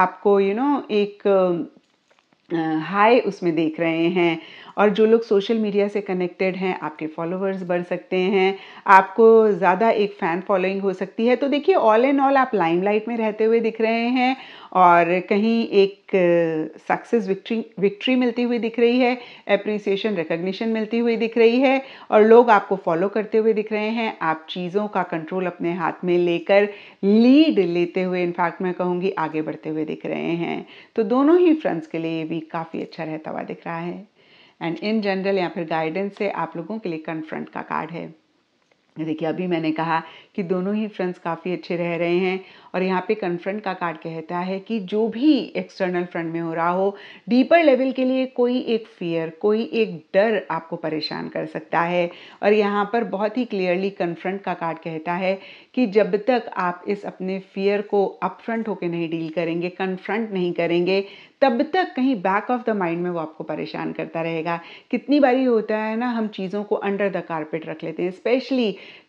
आपको यू you नो know, एक हाई उसमें देख रहे हैं और जो लोग सोशल मीडिया से कनेक्टेड हैं आपके फॉलोअर्स बढ़ सकते हैं आपको ज़्यादा एक फ़ैन फॉलोइंग हो सकती है तो देखिए ऑल एंड ऑल आप लाइमलाइट में रहते हुए दिख रहे हैं और कहीं एक सक्सेस विक्ट्री विक्ट्री मिलती हुई दिख रही है अप्रिसिएशन रिकग्निशन मिलती हुई दिख रही है और लोग आपको फॉलो करते हुए दिख रहे हैं आप चीज़ों का कंट्रोल अपने हाथ में लेकर लीड लेते हुए इनफैक्ट मैं कहूँगी आगे बढ़ते हुए दिख रहे हैं तो दोनों ही फ्रेंड्स के लिए ये वीक काफ़ी अच्छा रहता हुआ दिख रहा है एंड इन जनरल या फिर गाइडेंस से आप लोगों के लिए कन्फ्रंट का कार्ड है देखिए अभी मैंने कहा कि दोनों ही फ्रेंड्स काफ़ी अच्छे रह रहे हैं और यहाँ पे कन्फ्रंट का कार्ड कहता है कि जो भी एक्सटर्नल फ्रंट में हो रहा हो डीपर लेवल के लिए कोई एक फियर कोई एक डर आपको परेशान कर सकता है और यहाँ पर बहुत ही क्लियरली कन्फ्रंट का कार्ड कहता है कि जब तक आप इस अपने फियर को अपफ्रंट होकर नहीं डील करेंगे कन्फ्रंट नहीं करेंगे तब तक कहीं बैक ऑफ द माइंड में वो आपको परेशान करता रहेगा कितनी बारी होता है ना हम चीज़ों को अंडर द कारपेट रख लेते हैं स्पेशली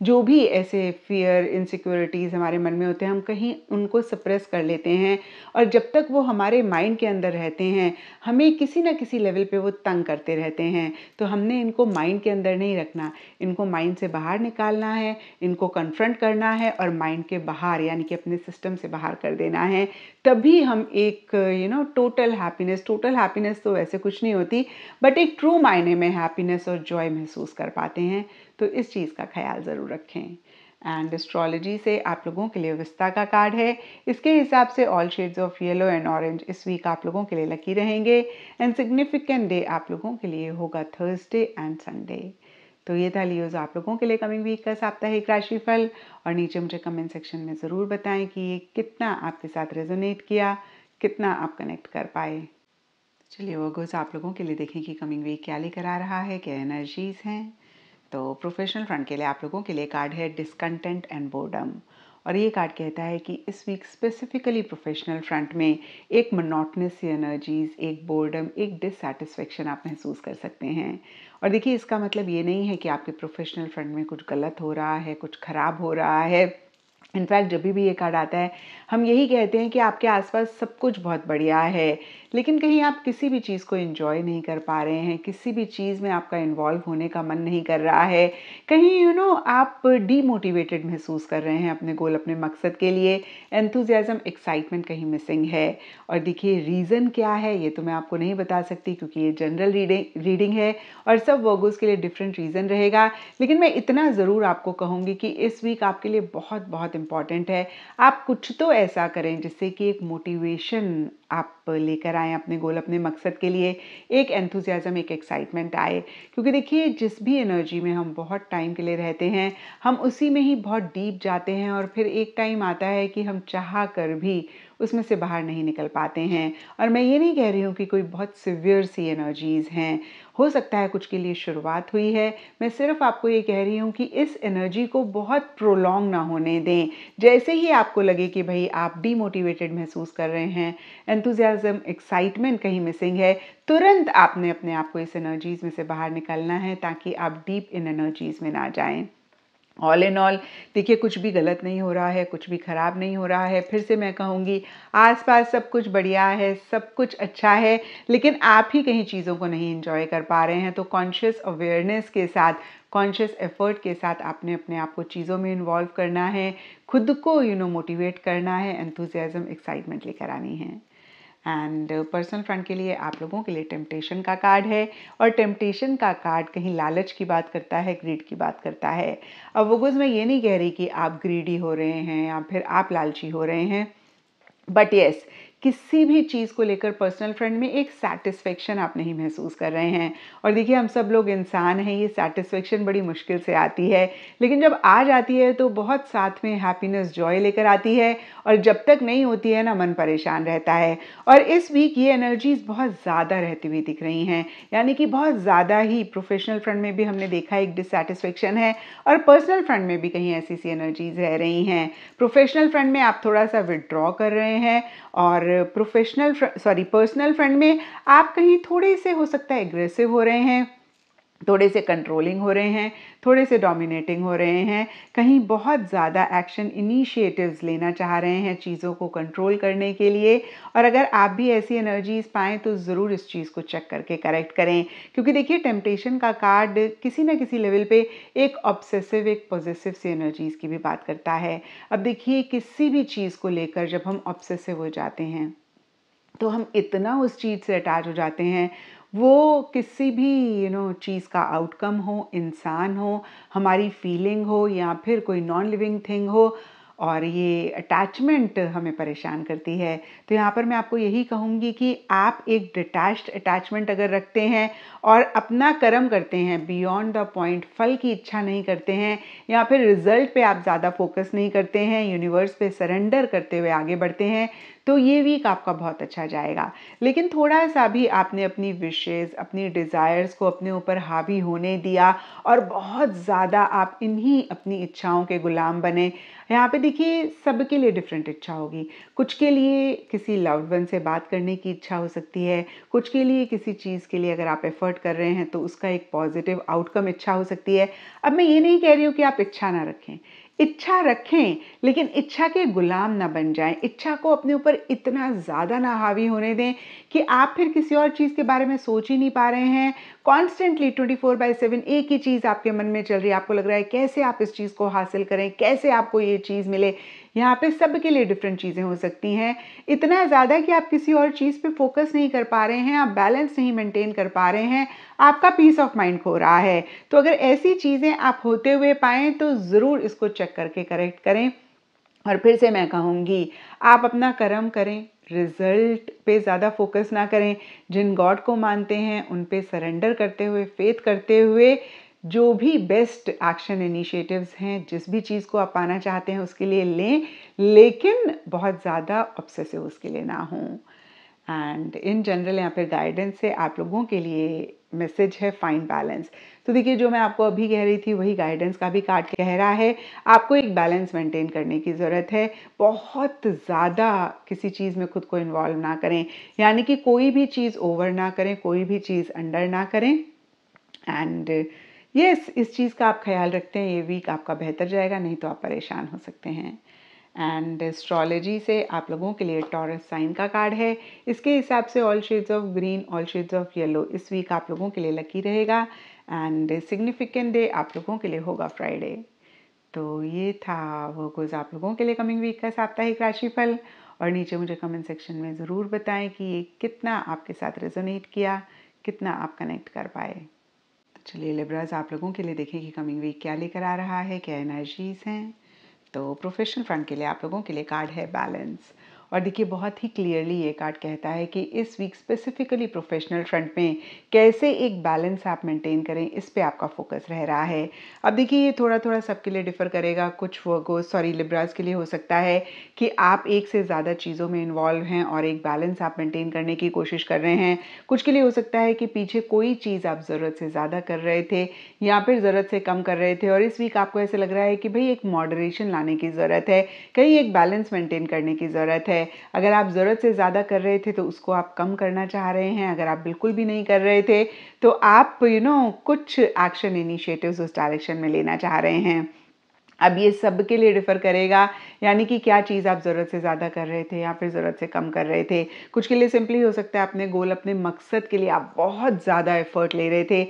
जो भी ऐसे फियर इनसिक्योरिटीज़ हमारे मन में होते हैं हम कहीं उनको सप्रेस कर लेते हैं और जब तक वो हमारे माइंड के अंदर रहते हैं हमें किसी ना किसी लेवल पर वो तंग करते रहते हैं तो हमने इनको माइंड के अंदर नहीं रखना इनको माइंड से बाहर निकालना है इनको कन्फ्रंट करना है और माइंड के बाहर यानी कि अपने सिस्टम से बाहर कर देना है तभी हम एक you know total happiness total happiness तो वैसे कुछ नहीं होती बट एक ट्रू मायने में हैप्पीनेस और जॉय महसूस कर पाते हैं तो इस चीज़ का ख्याल ज़रूर रखें एंड एस्ट्रोलॉजी से आप लोगों के लिए विस्ता का कार्ड है इसके हिसाब से all shades of yellow and orange इस वीक आप लोगों के लिए लकी रहेंगे एंड सिग्निफिकेंट डे आप लोगों के लिए होगा थर्सडे एंड संडे तो ये था लियोज आप लोगों के लिए कमिंग वीक का साप्ताहिक राशिफल और नीचे मुझे कमेंट सेक्शन में ज़रूर बताएं कि ये कितना आपके साथ रेजोनेट किया कितना आप कनेक्ट कर पाए चलिए वर्गोज आप लोगों के लिए देखें कि कमिंग वीक क्या लेकर आ रहा है क्या एनर्जीज हैं तो प्रोफेशनल फ्रंट के लिए आप लोगों के लिए कार्ड है डिसकंटेंट एंड बोर्डम और ये कार्ड कहता है कि इस वीक स्पेसिफिकली प्रोफेशनल फ्रंट में एक मनोटनस एनर्जीज एक बोर्डम एक डिससेटिस्फेक्शन आप महसूस कर सकते हैं और देखिए इसका मतलब ये नहीं है कि आपके प्रोफेशनल फ्रंट में कुछ गलत हो रहा है कुछ ख़राब हो रहा है इनफैक्ट जब भी ये कार्ड आता है हम यही कहते हैं कि आपके आसपास सब कुछ बहुत बढ़िया है लेकिन कहीं आप किसी भी चीज़ को इन्जॉय नहीं कर पा रहे हैं किसी भी चीज़ में आपका इन्वॉल्व होने का मन नहीं कर रहा है कहीं यू you नो know, आप डीमोटिवेटेड महसूस कर रहे हैं अपने गोल अपने मकसद के लिए एंथुजियाज़म एक्साइटमेंट कहीं मिसिंग है और देखिए रीज़न क्या है ये तो मैं आपको नहीं बता सकती क्योंकि ये जनरल रीडिंग रीडिंग है और सब वर्गोज के लिए डिफरेंट रीज़न रहेगा लेकिन मैं इतना ज़रूर आपको कहूँगी कि इस वीक आपके लिए बहुत बहुत बहुत इम्पॉर्टेंट है आप कुछ तो ऐसा करें जिससे कि एक मोटिवेशन आप लेकर आएँ अपने गोल अपने मकसद के लिए एक एंथुजियाज़म एक एक्साइटमेंट आए क्योंकि देखिए जिस भी एनर्जी में हम बहुत टाइम के लिए रहते हैं हम उसी में ही बहुत डीप जाते हैं और फिर एक टाइम आता है कि हम चाह कर भी उसमें से बाहर नहीं निकल पाते हैं और मैं ये नहीं कह रही हूँ कि कोई बहुत सिवियर सी एनर्जीज़ हैं हो सकता है कुछ के लिए शुरुआत हुई है मैं सिर्फ आपको ये कह रही हूँ कि इस एनर्जी को बहुत प्रोलॉन्ग ना होने दें जैसे ही आपको लगे कि भाई आप डीमोटिवेटेड महसूस कर रहे हैं एंथुजियाज़म एक्साइटमेंट कहीं मिसिंग है तुरंत आपने अपने आप को इस एनर्जीज़ में से बाहर निकलना है ताकि आप डीप इन एनर्जीज़ में ना जाएं ऑल इन ऑल देखिए कुछ भी गलत नहीं हो रहा है कुछ भी ख़राब नहीं हो रहा है फिर से मैं कहूँगी आसपास सब कुछ बढ़िया है सब कुछ अच्छा है लेकिन आप ही कहीं चीज़ों को नहीं इन्जॉय कर पा रहे हैं तो कॉन्शियस अवेयरनेस के साथ कॉन्शियस एफर्ट के साथ आपने अपने आप को चीज़ों में इन्वॉल्व करना है खुद को यू नो मोटिवेट करना है एंथुजियाज़म एक्साइटमेंट लेकर आनी है एंड पर्सनल फ्रेंड के लिए आप लोगों के लिए टेम्पटेशन का कार्ड है और टेम्पटेशन का कार्ड कहीं लालच की बात करता है ग्रीड की बात करता है अब वो गुज मैं ये नहीं कह रही कि आप ग्रीडी हो रहे हैं या फिर आप लालची हो रहे हैं बट येस yes, किसी भी चीज़ को लेकर पर्सनल फ्रेंड में एक सेटिस्फेक्शन आप नहीं महसूस कर रहे हैं और देखिए हम सब लोग इंसान हैं ये सेटिस्फेक्शन बड़ी मुश्किल से आती है लेकिन जब आ जाती है तो बहुत साथ में हैप्पीनेस जॉय लेकर आती है और जब तक नहीं होती है ना मन परेशान रहता है और इस वीक ये एनर्जीज बहुत ज़्यादा रहती हुई दिख रही हैं यानी कि बहुत ज़्यादा ही प्रोफेशनल फ्रंट में भी हमने देखा एक डिससेटिस्फेक्शन है और पर्सनल फ्रंट में भी कहीं ऐसी सी एनर्जीज रह रही हैं प्रोफेशनल फ्रंट में आप थोड़ा सा विड्रॉ कर रहे हैं और प्रोफेशनल सॉरी पर्सनल फ्रेंड में आप कहीं थोड़े से हो सकता है एग्रेसिव हो रहे हैं थोड़े से कंट्रोलिंग हो रहे हैं थोड़े से डोमिनेटिंग हो रहे हैं कहीं बहुत ज़्यादा एक्शन इनिशिएटिव्स लेना चाह रहे हैं चीज़ों को कंट्रोल करने के लिए और अगर आप भी ऐसी एनर्जीज पाएँ तो ज़रूर इस चीज़ को चेक करके करेक्ट करें क्योंकि देखिए टेम्पटेशन का कार्ड किसी ना किसी लेवल पे एक ऑब्सेसिव एक पॉजिटिव सी एनर्जीज़ की भी बात करता है अब देखिए किसी भी चीज़ को लेकर जब हम ऑब्सेसिव हो जाते हैं तो हम इतना उस चीज़ से अटैच हो जाते हैं वो किसी भी यू नो चीज़ का आउटकम हो इंसान हो हमारी फीलिंग हो या फिर कोई नॉन लिविंग थिंग हो और ये अटैचमेंट हमें परेशान करती है तो यहाँ पर मैं आपको यही कहूँगी कि आप एक डिटैच्ड अटैचमेंट अगर रखते हैं और अपना कर्म करते हैं बियॉन्ड द पॉइंट फल की इच्छा नहीं करते हैं या फिर रिजल्ट पे आप ज़्यादा फोकस नहीं करते हैं यूनिवर्स पे सरेंडर करते हुए आगे बढ़ते हैं तो ये वीक आपका बहुत अच्छा जाएगा लेकिन थोड़ा सा भी आपने अपनी विशेज़ अपनी डिज़ायर्स को अपने ऊपर हावी होने दिया और बहुत ज़्यादा आप इन्हीं अपनी इच्छाओं के गुलाम बने यहाँ पे देखिए सबके लिए डिफरेंट इच्छा होगी कुछ के लिए किसी लव्ड वन से बात करने की इच्छा हो सकती है कुछ के लिए किसी चीज़ के लिए अगर आप एफर्ट कर रहे हैं तो उसका एक पॉजिटिव आउटकम इच्छा हो सकती है अब मैं ये नहीं कह रही हूँ कि आप इच्छा ना रखें इच्छा रखें लेकिन इच्छा के गुलाम ना बन जाएं इच्छा को अपने ऊपर इतना ज़्यादा ना हावी होने दें कि आप फिर किसी और चीज़ के बारे में सोच ही नहीं पा रहे हैं constantly twenty four by seven एक ही चीज़ आपके मन में चल रही है आपको लग रहा है कैसे आप इस चीज़ को हासिल करें कैसे आपको ये चीज़ मिले यहाँ पे सब के लिए डिफरेंट चीज़ें हो सकती हैं इतना ज़्यादा कि आप किसी और चीज़ पे फोकस नहीं कर पा रहे हैं आप बैलेंस नहीं मेंटेन कर पा रहे हैं आपका पीस ऑफ माइंड खो रहा है तो अगर ऐसी चीज़ें आप होते हुए पाएँ तो ज़रूर इसको चेक करके करेक्ट करें और फिर से मैं कहूँगी आप अपना कर्म करें रिजल्ट पे ज़्यादा फोकस ना करें जिन गॉड को मानते हैं उन पे सरेंडर करते हुए फेथ करते हुए जो भी बेस्ट एक्शन इनिशिएटिव्स हैं जिस भी चीज़ को आप पाना चाहते हैं उसके लिए लें लेकिन बहुत ज़्यादा ऑब्सेसिव उसके लिए ना हों एंड इन जनरल यहाँ पर गाइडेंस से आप लोगों के लिए मैसेज है फाइन बैलेंस तो देखिए जो मैं आपको अभी कह रही थी वही गाइडेंस का भी कार्ड कह रहा है आपको एक बैलेंस मेंटेन करने की ज़रूरत है बहुत ज़्यादा किसी चीज़ में खुद को इन्वॉल्व ना करें यानी कि कोई भी चीज़ ओवर ना करें कोई भी चीज़ अंडर ना करें एंड ये yes, इस चीज़ का आप ख्याल रखते हैं ये वीक आपका बेहतर जाएगा नहीं तो आप परेशान हो सकते हैं एंड एस्ट्रोलॉजी से आप लोगों के लिए टॉरस साइन का कार्ड है इसके हिसाब से all shades of green all shades of yellow इस वीक आप लोगों के लिए लकी रहेगा एंड सिग्निफिकेंट डे आप लोगों के लिए होगा फ्राइडे तो ये था वो कुछ आप लोगों के लिए कमिंग वीक का साप्ताहिक राशिफल और नीचे मुझे कमेंट सेक्शन में ज़रूर बताएं कि ये कितना आपके साथ रेजोनेट किया कितना आप कनेक्ट कर पाए चलिए लिब्राज आप लोगों के लिए देखें कि कमिंग वीक क्या लेकर आ रहा है क्या एनर्जीज हैं तो प्रोफेशनल फ्रंट के लिए आप लोगों के लिए कार्ड है बैलेंस और देखिए बहुत ही क्लियरली ये कार्ड कहता है कि इस वीक स्पेसिफिकली प्रोफेशनल फ्रंट में कैसे एक बैलेंस आप मेंटेन करें इस पे आपका फोकस रह रहा है अब देखिए ये थोड़ा थोड़ा सबके लिए डिफ़र करेगा कुछ वर्गो सॉरी लिब्राज के लिए हो सकता है कि आप एक से ज़्यादा चीज़ों में इन्वॉल्व हैं और एक बैलेंस आप मेंटेन करने की कोशिश कर रहे हैं कुछ के लिए हो सकता है कि पीछे कोई चीज़ आप ज़रूरत से ज़्यादा कर रहे थे या फिर ज़रूरत से कम कर रहे थे और इस वीक आपको ऐसे लग रहा है कि भाई एक मॉडरेशन लाने की ज़रूरत है कहीं एक बैलेंस मेंटेन करने की ज़रूरत है है अगर आप ज़रूरत से ज़्यादा कर रहे थे तो उसको आप कम करना चाह रहे हैं अगर आप बिल्कुल भी नहीं कर रहे थे तो आप यू you नो know, कुछ एक्शन इनिशिएटिव्स उस डायरेक्शन में लेना चाह रहे हैं अब ये सब के लिए डिफ़र करेगा यानी कि क्या चीज़ आप ज़रूरत से ज़्यादा कर रहे थे या फिर ज़रूरत से कम कर रहे थे कुछ के लिए सिंपली हो सकता है अपने गोल अपने मकसद के लिए आप बहुत ज़्यादा एफर्ट ले रहे थे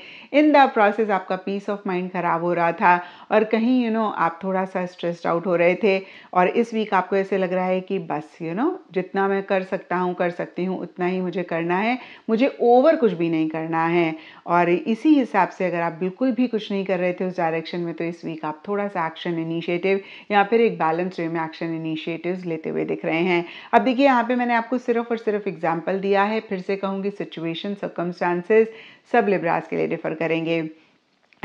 इन द प्रोसेस आपका पीस ऑफ माइंड ख़राब हो रहा था और कहीं यू you नो know, आप थोड़ा सा स्ट्रेस्ड आउट हो रहे थे और इस वीक आपको ऐसे लग रहा है कि बस यू you नो know, जितना मैं कर सकता हूँ कर सकती हूँ उतना ही मुझे करना है मुझे ओवर कुछ भी नहीं करना है और इसी हिसाब से अगर आप बिल्कुल भी कुछ नहीं कर रहे थे उस डायरेक्शन में तो इस वीक आप थोड़ा सा एक्शन इनिशिएटिव या फिर एक बैलेंस वे में एक्शन इनिशिएटिव्स लेते हुए दिख रहे हैं अब देखिए यहाँ पे मैंने आपको सिर्फ और सिर्फ एग्जाम्पल दिया है फिर से कहूँगी सिचुएशन सर्कमस्टांसेस सब लिब्रास के लिए डिफर करेंगे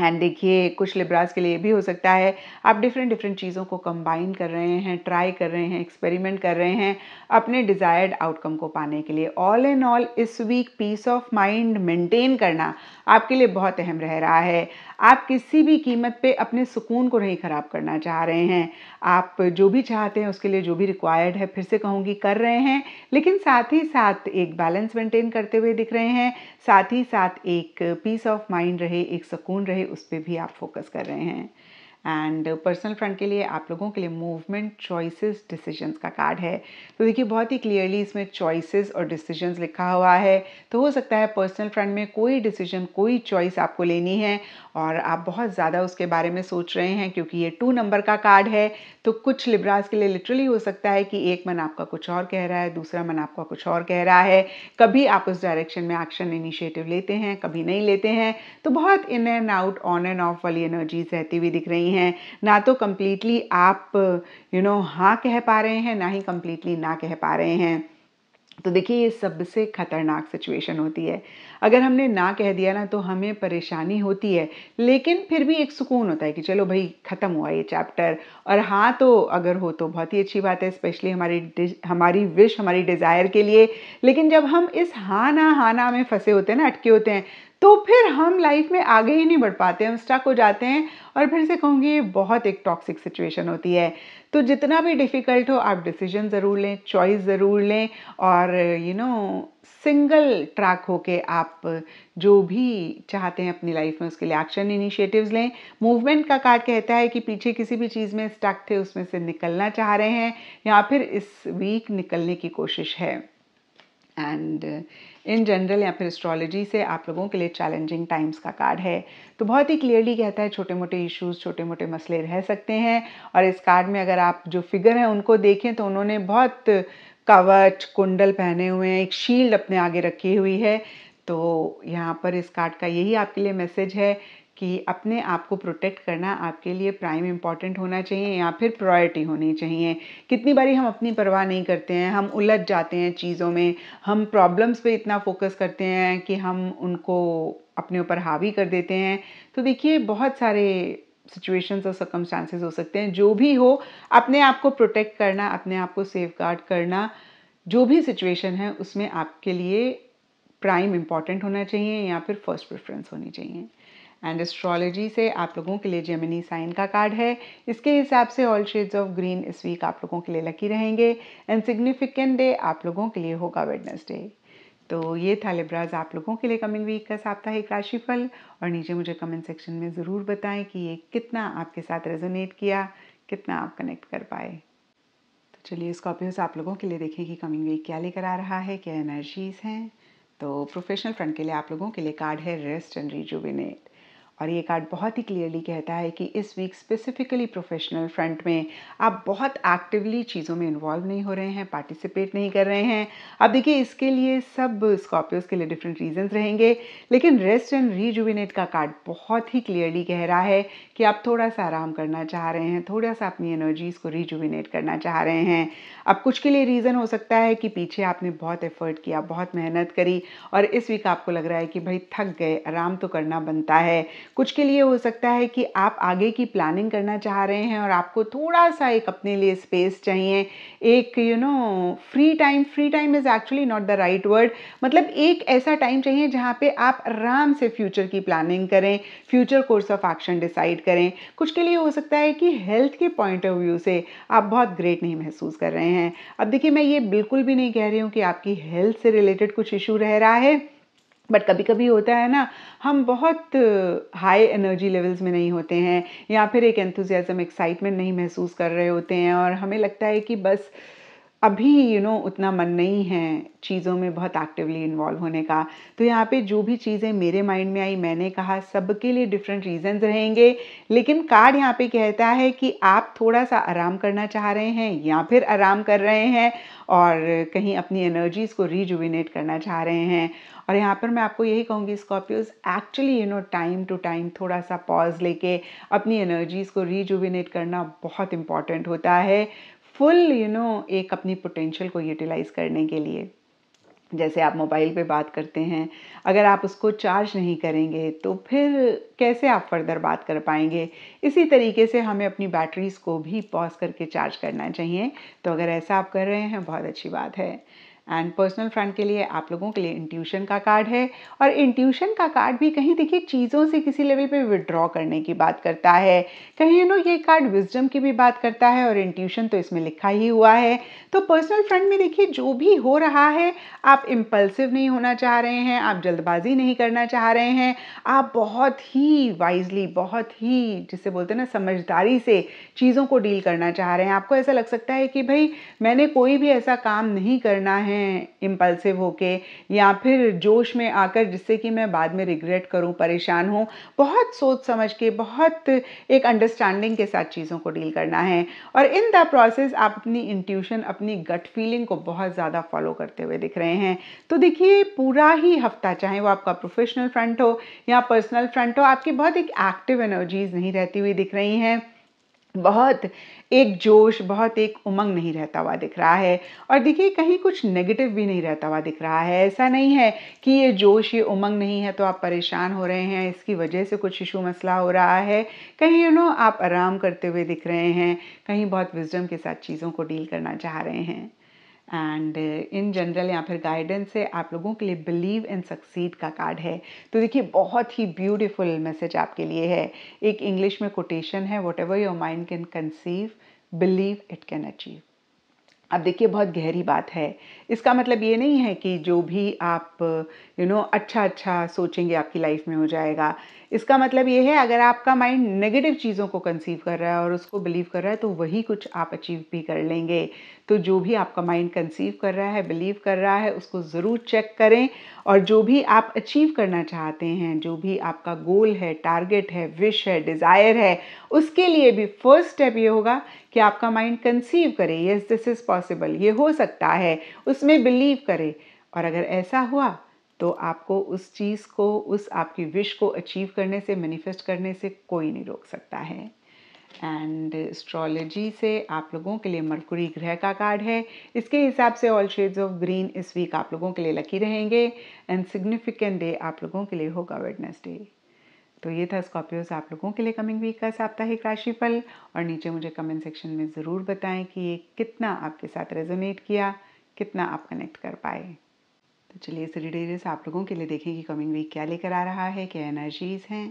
एंड देखिए कुछ लिब्रास के लिए भी हो सकता है आप डिफरेंट डिफरेंट चीज़ों को कंबाइन कर रहे हैं ट्राई कर रहे हैं एक्सपेरिमेंट कर रहे हैं अपने डिज़ायर्ड आउटकम को पाने के लिए ऑल एंड ऑल इस week peace of mind maintain करना आपके लिए बहुत अहम रह रहा है आप किसी भी कीमत पे अपने सुकून को नहीं ख़राब करना चाह रहे हैं आप जो भी चाहते हैं उसके लिए जो भी रिक्वायर्ड है फिर से कहूँगी कर रहे हैं लेकिन साथ ही साथ एक बैलेंस मेंटेन करते हुए दिख रहे हैं साथ ही साथ एक पीस ऑफ माइंड रहे एक सुकून रहे उस पर भी आप फोकस कर रहे हैं एंड पर्सनल फ्रंट के लिए आप लोगों के लिए मूवमेंट चॉइसेस डिसीजंस का कार्ड है तो देखिए बहुत ही क्लियरली इसमें चॉइसेस और डिसीजंस लिखा हुआ है तो हो सकता है पर्सनल फ्रंट में कोई डिसीजन कोई चॉइस आपको लेनी है और आप बहुत ज़्यादा उसके बारे में सोच रहे हैं क्योंकि ये टू नंबर का कार्ड है तो कुछ लिब्रास के लिए लिटरली हो सकता है कि एक मन आपका कुछ और कह रहा है दूसरा मन आपका कुछ और कह रहा है कभी आप उस डायरेक्शन में एक्शन इनिशिएटिव लेते हैं कभी नहीं लेते हैं तो बहुत in and out on and off वाली एनर्जीज रहती हुई दिख रही हैं हैं ना तो कम्प्लीटली आप यू नो हाँ कह पा रहे हैं ना ही कम्प्लीटली ना कह पा रहे हैं तो देखिए ये सबसे खतरनाक सिचुएशन होती है अगर हमने ना कह दिया ना तो हमें परेशानी होती है लेकिन फिर भी एक सुकून होता है कि चलो भाई ख़त्म हुआ ये चैप्टर और हाँ तो अगर हो तो बहुत ही अच्छी बात है स्पेशली हमारी हमारी विश हमारी डिज़ायर के लिए लेकिन जब हम इस हाँ ना हाँ ना में फंसे होते हैं ना अटके होते हैं तो फिर हम लाइफ में आगे ही नहीं बढ़ पाते हम स्टक हो जाते हैं और फिर से कहूँगी ये बहुत एक टॉक्सिक सिचुएशन होती है तो जितना भी डिफ़िकल्ट हो आप डिसीजन ज़रूर लें चॉइस ज़रूर लें और यू नो सिंगल ट्रैक होके आप जो भी चाहते हैं अपनी लाइफ में उसके लिए एक्शन इनिशिएटिव्स लें मूवमेंट का कार्ड कहता है कि पीछे किसी भी चीज़ में स्टक थे उसमें से निकलना चाह रहे हैं या फिर इस वीक निकलने की कोशिश है एंड uh, इन जनरल या फिर एस्ट्रोलॉजी से आप लोगों के लिए चैलेंजिंग टाइम्स का कार्ड है तो बहुत ही क्लियरली कहता है छोटे मोटे इश्यूज छोटे मोटे मसले रह सकते हैं और इस कार्ड में अगर आप जो फिगर हैं उनको देखें तो उन्होंने बहुत कवच कुंडल पहने हुए हैं एक शील्ड अपने आगे रखी हुई है तो यहाँ पर इस कार्ड का यही आपके लिए मैसेज है कि अपने आप को प्रोटेक्ट करना आपके लिए प्राइम इम्पॉर्टेंट होना चाहिए या फिर प्रायोरिटी होनी चाहिए कितनी बारी हम अपनी परवाह नहीं करते हैं हम उलझ जाते हैं चीज़ों में हम प्रॉब्लम्स पे इतना फोकस करते हैं कि हम उनको अपने ऊपर हावी कर देते हैं तो देखिए बहुत सारे सिचुएशंस और सकमस्टांसिस हो सकते हैं जो भी हो अपने आप को प्रोटेक्ट करना अपने आप को सेफ गार्ड करना जो भी सिचुएशन है उसमें आपके लिए प्राइम इम्पॉर्टेंट होना चाहिए या फिर फर्स्ट प्रेफरेंस होनी चाहिए एंड एस्ट्रोलॉजी से आप लोगों के लिए जेमिनी साइन का कार्ड है इसके हिसाब से ऑल शेड्स ऑफ ग्रीन इस वीक आप लोगों के लिए लकी रहेंगे एंड सिग्निफिकेंट डे आप लोगों के लिए होगा वेडनेसडे तो ये था लिब्राज आप लोगों के लिए कमिंग वीक का साप्ताहिक राशिफल और नीचे मुझे कमेंट सेक्शन में ज़रूर बताएं कि ये कितना आपके साथ रेजोनेट किया कितना आप कनेक्ट कर पाए तो चलिए स्कॉर्पियोज आप लोगों के लिए देखें कि कमिंग वीक क्या लेकर आ रहा है क्या एनर्जीज हैं तो प्रोफेशनल फ्रंट के लिए आप लोगों के लिए कार्ड है रेस्ट एंड रिजुविनेट और ये कार्ड बहुत ही क्लियरली कहता है कि इस वीक स्पेसिफिकली प्रोफेशनल फ्रंट में आप बहुत एक्टिवली चीज़ों में इन्वॉल्व नहीं हो रहे हैं पार्टिसिपेट नहीं कर रहे हैं अब देखिए इसके लिए सब स्कॉर्पियोज के लिए डिफरेंट रीजंस रहेंगे लेकिन रेस्ट एंड रीजुविनेट का कार्ड बहुत ही क्लियरली कह रहा है कि आप थोड़ा सा आराम करना चाह रहे हैं थोड़ा सा अपनी एनर्जीज़ को रिजुविनेट करना चाह रहे हैं अब कुछ के लिए रीज़न हो सकता है कि पीछे आपने बहुत एफर्ट किया बहुत मेहनत करी और इस वीक आपको लग रहा है कि भाई थक गए आराम तो करना बनता है कुछ के लिए हो सकता है कि आप आगे की प्लानिंग करना चाह रहे हैं और आपको थोड़ा सा एक अपने लिए स्पेस चाहिए एक you know free time free time is actually not the right word मतलब एक ऐसा टाइम चाहिए जहाँ पे आप आराम से फ्यूचर की प्लानिंग करें future course of action decide करें कुछ के लिए हो सकता है कि हेल्थ के पॉइंट ऑफ व्यू से आप बहुत ग्रेट नहीं महसूस कर रहे हैं अब देखिए मैं ये बिल्कुल भी नहीं कह रही हूँ कि आपकी हेल्थ से रिलेटेड कुछ इशू रह रहा है बट कभी कभी होता है ना हम बहुत हाई एनर्जी लेवल्स में नहीं होते हैं या फिर एक एंथुजियाज़म एक्साइटमेंट नहीं महसूस कर रहे होते हैं और हमें लगता है कि बस अभी यू you नो know, उतना मन नहीं है चीज़ों में बहुत एक्टिवली इन्वॉल्व होने का तो यहाँ पे जो भी चीज़ें मेरे माइंड में आई मैंने कहा सबके लिए डिफरेंट रीजंस रहेंगे लेकिन कार्ड यहाँ पे कहता है कि आप थोड़ा सा आराम करना चाह रहे हैं या फिर आराम कर रहे हैं और कहीं अपनी एनर्जीज़ को रिजुविनेट करना चाह रहे हैं और यहाँ पर मैं आपको यही कहूँगी Scorpios actually you know time to time थोड़ा सा पॉज लेके अपनी एनर्जीज़ को रिजुविनेट करना बहुत इंपॉर्टेंट होता है फुल यू नो एक अपनी पोटेंशियल को यूटिलाइज करने के लिए जैसे आप मोबाइल पे बात करते हैं अगर आप उसको चार्ज नहीं करेंगे तो फिर कैसे आप फर्दर बात कर पाएंगे इसी तरीके से हमें अपनी बैटरीज़ को भी पॉज करके चार्ज करना चाहिए तो अगर ऐसा आप कर रहे हैं बहुत अच्छी बात है एंड पर्सनल फ्रेंड के लिए आप लोगों के लिए इंट्यूशन का कार्ड है और इंट्यूशन का कार्ड भी कहीं देखिए चीज़ों से किसी लेवल पे विड्रॉ करने की बात करता है कहीं यू नो ये कार्ड विजडम की भी बात करता है और इंट्यूशन तो इसमें लिखा ही हुआ है तो पर्सनल फ्रेंड में देखिए जो भी हो रहा है आप इम्पल्सिव नहीं होना चाह रहे हैं आप जल्दबाजी नहीं करना चाह रहे हैं आप बहुत ही वाइजली बहुत ही जिसे बोलते हैं ना समझदारी से चीज़ों को डील करना चाह रहे हैं आपको ऐसा लग सकता है कि भाई मैंने कोई भी ऐसा काम नहीं करना है हैं इम्पल्सिव होके या फिर जोश में आकर जिससे कि मैं बाद में रिग्रेट करूं परेशान हूं बहुत सोच समझ के बहुत एक अंडरस्टैंडिंग के साथ चीज़ों को डील करना है और इन द प्रोसेस आप अपनी इंट्यूशन अपनी गट फीलिंग को बहुत ज़्यादा फॉलो करते हुए दिख रहे हैं तो देखिए पूरा ही हफ्ता चाहे वो आपका प्रोफेशनल फ्रंट हो या पर्सनल फ्रंट हो आपकी बहुत एक एक्टिव एनर्जीज नहीं रहती हुई दिख रही हैं बहुत एक जोश बहुत एक उमंग नहीं रहता हुआ दिख रहा है और देखिए कहीं कुछ नेगेटिव भी नहीं रहता हुआ दिख रहा है ऐसा नहीं है कि ये जोश ये उमंग नहीं है तो आप परेशान हो रहे हैं इसकी वजह से कुछ इशू मसला हो रहा है कहीं यू नो आप आराम करते हुए दिख रहे हैं कहीं बहुत विजडम के साथ चीज़ों को डील करना चाह रहे हैं एंड इन जनरल या फिर गाइडेंस से आप लोगों के लिए बिलीव इन सक्सीड का कार्ड है तो देखिए बहुत ही ब्यूटीफुल मैसेज आपके लिए है एक इंग्लिश में कोटेशन है whatever your mind can conceive believe it can achieve अब देखिए बहुत गहरी बात है इसका मतलब ये नहीं है कि जो भी आप यू you नो know, अच्छा अच्छा सोचेंगे आपकी लाइफ में हो जाएगा इसका मतलब ये है अगर आपका माइंड नेगेटिव चीज़ों को कंसीव कर रहा है और उसको बिलीव कर रहा है तो वही कुछ आप अचीव भी कर लेंगे तो जो भी आपका माइंड कंसीव कर रहा है बिलीव कर रहा है उसको ज़रूर चेक करें और जो भी आप अचीव करना चाहते हैं जो भी आपका गोल है टारगेट है विश है डिज़ायर है उसके लिए भी फर्स्ट स्टेप ये होगा कि आपका माइंड कंसीव करे यस दिस इज़ पॉसिबल ये हो सकता है उस उसमें बिलीव करें और अगर ऐसा हुआ तो आपको उस चीज़ को उस आपकी विश को अचीव करने से मैनिफेस्ट करने से कोई नहीं रोक सकता है एंड एस्ट्रोलॉजी से आप लोगों के लिए मरकुरी ग्रह का कार्ड है इसके हिसाब से ऑल शेड्स ऑफ ग्रीन इस वीक आप लोगों के लिए लकी रहेंगे एंड सिग्निफिकेंट डे आप लोगों के लिए होगा वेडनेस डे तो ये था स्कॉर्पियोज आप लोगों के लिए कमिंग वीक का साप्ताहिक राशिफल और नीचे मुझे कमेंट सेक्शन में ज़रूर बताएं कि ये कितना आपके साथ रेजोनेट किया कितना आप कनेक्ट कर पाए तो चलिए इस रीडेरियस आप लोगों के लिए देखें कि कमिंग वीक क्या लेकर आ रहा है क्या एनर्जीज हैं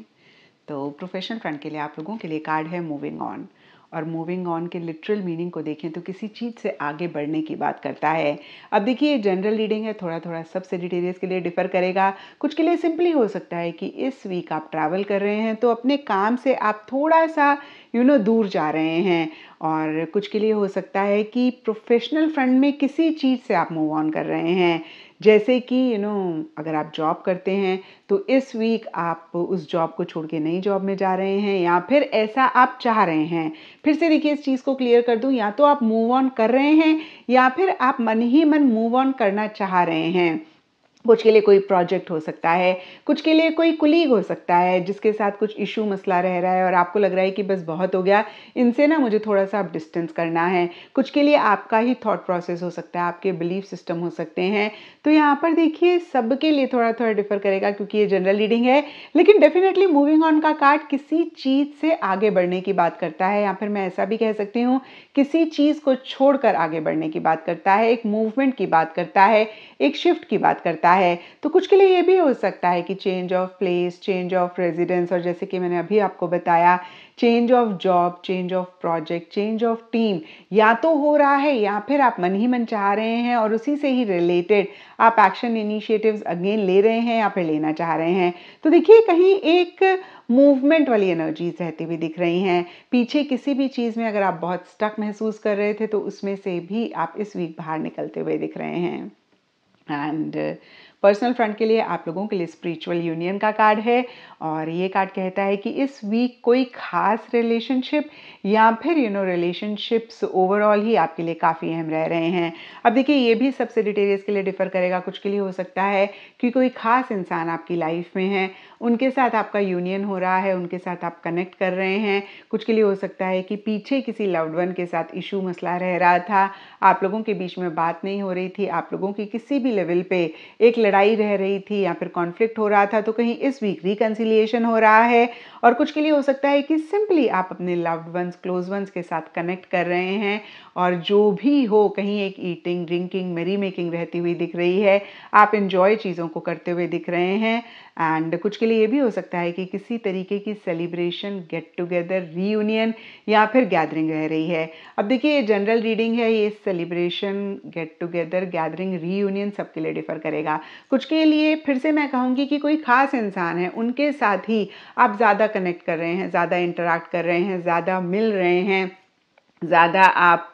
तो प्रोफेशनल फ्रंट के लिए आप लोगों के लिए कार्ड है मूविंग ऑन और मूविंग ऑन के लिटरल मीनिंग को देखें तो किसी चीज़ से आगे बढ़ने की बात करता है अब देखिए जनरल रीडिंग है थोड़ा थोड़ा सब सेजिटेरियस के लिए डिफर करेगा कुछ के लिए सिंपली हो सकता है कि इस वीक आप ट्रैवल कर रहे हैं तो अपने काम से आप थोड़ा सा यू you नो know, दूर जा रहे हैं और कुछ के लिए हो सकता है कि प्रोफेशनल फ्रंट में किसी चीज़ से आप मूव ऑन कर रहे हैं जैसे कि यू नो अगर आप जॉब करते हैं तो इस वीक आप उस जॉब को छोड़ के नई जॉब में जा रहे हैं या फिर ऐसा आप चाह रहे हैं फिर से देखिए इस चीज़ को क्लियर कर दूँ या तो आप मूव ऑन कर रहे हैं या फिर आप मन ही मन मूव ऑन करना चाह रहे हैं कुछ के लिए कोई प्रोजेक्ट हो सकता है कुछ के लिए कोई कुलीग हो सकता है जिसके साथ कुछ इशू मसला रह रहा है और आपको लग रहा है कि बस बहुत हो गया इनसे ना मुझे थोड़ा सा अब डिस्टेंस करना है कुछ के लिए आपका ही थॉट प्रोसेस हो सकता है आपके बिलीफ सिस्टम हो सकते हैं तो यहाँ पर देखिए सब के लिए थोड़ा थोड़ा डिफर करेगा क्योंकि ये जनरल रीडिंग है लेकिन डेफिनेटली मूविंग ऑन का कार्ड किसी चीज़ से आगे बढ़ने की बात करता है या फिर मैं ऐसा भी कह सकती हूँ किसी चीज़ को छोड़कर आगे बढ़ने की बात करता है एक मूवमेंट की बात करता है एक शिफ्ट की बात करता है है तो कुछ के लिए ये भी हो सकता है कि change of place change of residence और जैसे कि मैंने अभी आपको बताया change of job change of project change of team या तो हो रहा है या फिर आप मन ही मन चाह रहे हैं और उसी से ही रिलेटेड आप एक्शन इनिशिएटिव्स अगेन ले रहे हैं या फिर लेना चाह रहे हैं तो देखिए कहीं एक मूवमेंट वाली एनर्जीज रहती हुई दिख रही हैं पीछे किसी भी चीज़ में अगर आप बहुत स्टक महसूस कर रहे थे तो उसमें से भी आप इस वीक बाहर निकलते हुए दिख रहे हैं एंड uh, पर्सनल फ्रंट के लिए आप लोगों के लिए स्पिरिचुअल यूनियन का कार्ड है और ये कार्ड कहता है कि इस वीक कोई खास रिलेशनशिप या फिर यू नो रिलेशनशिप्स ओवरऑल ही आपके लिए काफ़ी अहम रह रहे हैं अब देखिए ये भी सबसे डिटेरियस के लिए डिफ़र करेगा कुछ के लिए हो सकता है कि कोई ख़ास इंसान आपकी लाइफ में है उनके साथ आपका यूनियन हो रहा है उनके साथ आप कनेक्ट कर रहे हैं कुछ के लिए हो सकता है कि पीछे किसी लव्ड वन के साथ इशू मसला रह रहा था आप लोगों के बीच में बात नहीं हो रही थी आप लोगों की किसी भी लेवल पे एक लड़ाई रह रही थी या फिर कॉन्फ्लिक्ट हो रहा था तो कहीं इस वीक रिकनसिल रिकन्सिलिएशन हो रहा है और कुछ के लिए हो सकता है कि सिंपली आप अपने लव्ड वंस क्लोज वंस के साथ कनेक्ट कर रहे हैं और जो भी हो कहीं एक ईटिंग ड्रिंकिंग मेरी मेकिंग रहती हुई दिख रही है आप इन्जॉय चीज़ों को करते हुए दिख रहे हैं एंड कुछ के लिए ये भी हो सकता है कि किसी तरीके की सेलिब्रेशन गेट टुगेदर रीयूनियन या फिर गैदरिंग रह रही है अब देखिए ये जनरल रीडिंग है ये celebration get together gathering reunion सबके लिए डिफर करेगा कुछ के लिए फिर से मैं कहूँगी कि कोई ख़ास इंसान है उनके साथ ही आप ज़्यादा कनेक्ट कर रहे हैं ज़्यादा इंटरेक्ट कर रहे हैं ज़्यादा मिल रहे हैं ज़्यादा आप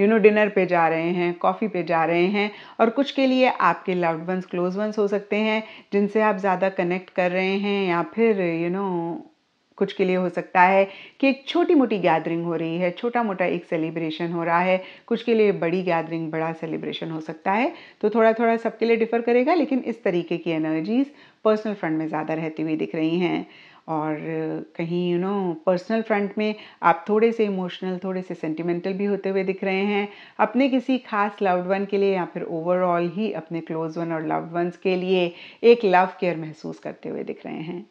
यू नो डिनर पे जा रहे हैं कॉफ़ी पे जा रहे हैं और कुछ के लिए आपके लव्ड वंस क्लोज वंस हो सकते हैं जिनसे आप ज़्यादा कनेक्ट कर रहे हैं या फिर यू you नो know, कुछ के लिए हो सकता है कि एक छोटी मोटी गैदरिंग हो रही है छोटा मोटा एक सेलिब्रेशन हो रहा है कुछ के लिए बड़ी गैदरिंग बड़ा सेलिब्रेशन हो सकता है तो थोड़ा थोड़ा सबके लिए डिफ़र करेगा लेकिन इस तरीके की एनर्जीज़ पर्सनल फ्रंट में ज़्यादा रहती हुई दिख रही हैं और कहीं यू नो पर्सनल फ्रंट में आप थोड़े से इमोशनल थोड़े से सेंटिमेंटल भी होते हुए दिख रहे हैं अपने किसी खास लव्ड वन के लिए या फिर ओवरऑल ही अपने क्लोज वन और लव्ड वंस के लिए एक लव केयर महसूस करते हुए दिख रहे हैं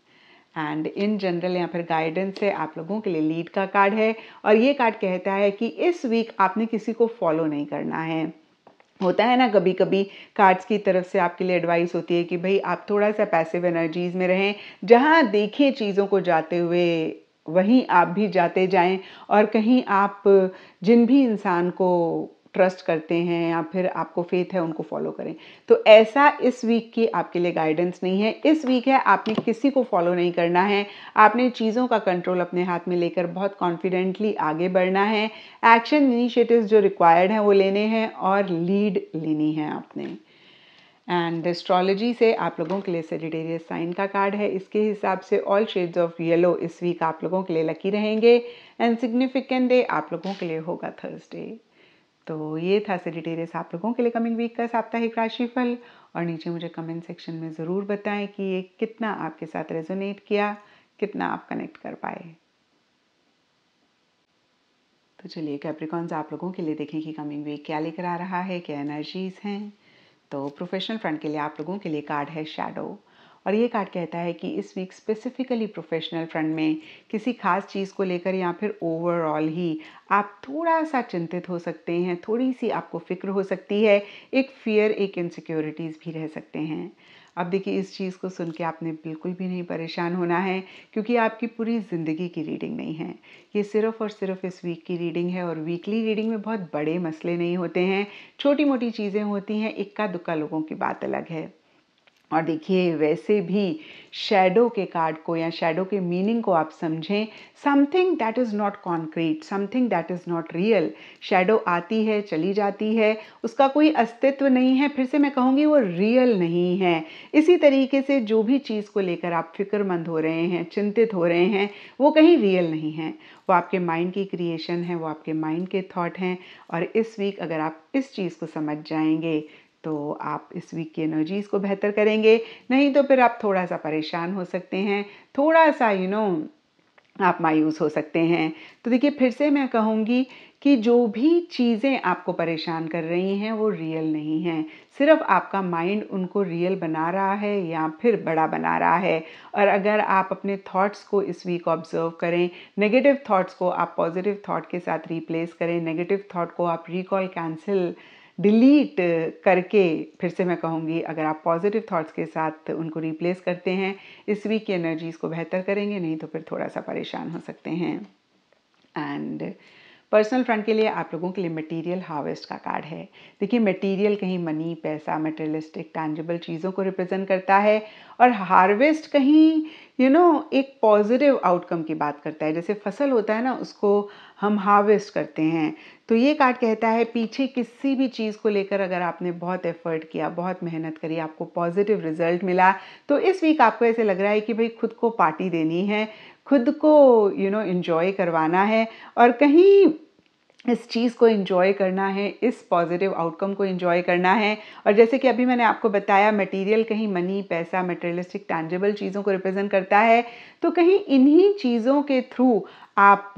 एंड इन जनरल या फिर गाइडेंस से आप लोगों के लिए लीड का कार्ड है और ये कार्ड कहता है कि इस वीक आपने किसी को फॉलो नहीं करना है होता है ना कभी कभी कार्ड्स की तरफ से आपके लिए एडवाइस होती है कि भाई आप थोड़ा सा पैसिव एनर्जीज में रहें जहाँ देखें चीज़ों को जाते हुए वहीं आप भी जाते जाएं और कहीं आप जिन भी इंसान को ट्रस्ट करते हैं या फिर आपको फेथ है उनको फॉलो करें तो ऐसा इस वीक की आपके लिए गाइडेंस नहीं है इस वीक है आपने किसी को फॉलो नहीं करना है आपने चीज़ों का कंट्रोल अपने हाथ में लेकर बहुत कॉन्फिडेंटली आगे बढ़ना है एक्शन इनिशिएटिव्स जो रिक्वायर्ड हैं वो लेने हैं और लीड लेनी है आपने एंड एस्ट्रोलॉजी से आप लोगों के लिए सेजिटेरियस साइन का कार्ड है इसके हिसाब से ऑल शेड्स ऑफ येलो इस वीक आप लोगों के लिए लकी रहेंगे एंड सिग्निफिकेंट डे आप लोगों के लिए होगा थर्सडे तो ये था सेजिटेरियस आप लोगों के लिए कमिंग वीक का साप्ताहिक राशिफल और नीचे मुझे कमेंट सेक्शन में ज़रूर बताएं कि ये कितना आपके साथ रेजोनेट किया कितना आप कनेक्ट कर पाए तो चलिए कैप्रिकॉन्स आप लोगों के लिए देखें कि कमिंग वीक क्या लेकर आ रहा है क्या एनर्जीज हैं तो प्रोफेशनल फ्रंट के लिए आप लोगों के लिए कार्ड है शेडो और ये कार्ड कहता है कि इस वीक स्पेसिफिकली प्रोफेशनल फ्रंट में किसी खास चीज़ को लेकर या फिर ओवरऑल ही आप थोड़ा सा चिंतित हो सकते हैं थोड़ी सी आपको फिक्र हो सकती है एक फियर एक इनसिक्योरिटीज़ भी रह सकते हैं अब देखिए इस चीज़ को सुन के आपने बिल्कुल भी नहीं परेशान होना है क्योंकि आपकी पूरी ज़िंदगी की रीडिंग नहीं है ये सिर्फ और सिर्फ इस वीक की रीडिंग है और वीकली रीडिंग में बहुत बड़े मसले नहीं होते हैं छोटी मोटी चीज़ें होती हैं इक्का दुक्का लोगों की बात अलग है और देखिए वैसे भी शेडो के कार्ड को या शेडो के मीनिंग को आप समझें something that is not concrete something that is not real shadow आती है चली जाती है उसका कोई अस्तित्व नहीं है फिर से मैं कहूँगी वो रियल नहीं है इसी तरीके से जो भी चीज़ को लेकर आप फिक्रमंद हो रहे हैं चिंतित हो रहे हैं वो कहीं रियल नहीं है वो आपके माइंड की क्रिएशन है वो आपके माइंड के थॉट हैं और इस वीक अगर आप इस चीज़ को समझ जाएंगे तो आप इस वीक की एनर्जीज़ को बेहतर करेंगे नहीं तो फिर आप थोड़ा सा परेशान हो सकते हैं थोड़ा सा यू you नो know, आप मायूस हो सकते हैं तो देखिए फिर से मैं कहूँगी कि जो भी चीज़ें आपको परेशान कर रही हैं वो रियल नहीं हैं सिर्फ आपका माइंड उनको रियल बना रहा है या फिर बड़ा बना रहा है और अगर आप अपने थॉट्स को इस वीक ऑब्जर्व करें नेगेटिव थॉट्स को आप पॉजिटिव थॉट के साथ रिप्लेस करें नेगेटिव थॉट को आप रिकॉल कैंसिल डिलीट करके फिर से मैं कहूँगी अगर आप पॉजिटिव थॉट्स के साथ उनको रिप्लेस करते हैं इस वीक की एनर्जीज़ को बेहतर करेंगे नहीं तो फिर थोड़ा सा परेशान हो सकते हैं एंड पर्सनल फ्रंट के लिए आप लोगों के लिए मटेरियल हार्वेस्ट का कार्ड है देखिए मटेरियल कहीं मनी पैसा मटेरियलिस्टिक टैंजिबल चीज़ों को रिप्रेजेंट करता है और हार्वेस्ट कहीं यू you नो know, एक पॉजिटिव आउटकम की बात करता है जैसे फसल होता है ना उसको हम हार्वेस्ट करते हैं तो ये कार्ड कहता है पीछे किसी भी चीज़ को लेकर अगर आपने बहुत एफर्ट किया बहुत मेहनत करी आपको पॉजिटिव रिजल्ट मिला तो इस वीक आपको ऐसे लग रहा है कि भाई खुद को पार्टी देनी है खुद को यू नो इन्जॉय करवाना है और कहीं इस चीज़ को इंजॉय करना है इस पॉजिटिव आउटकम को इंजॉय करना है और जैसे कि अभी मैंने आपको बताया मटेरियल कहीं मनी पैसा मटेरियलिस्टिक टैंजेबल चीज़ों को रिप्रेजेंट करता है तो कहीं इन्हीं चीज़ों के थ्रू आप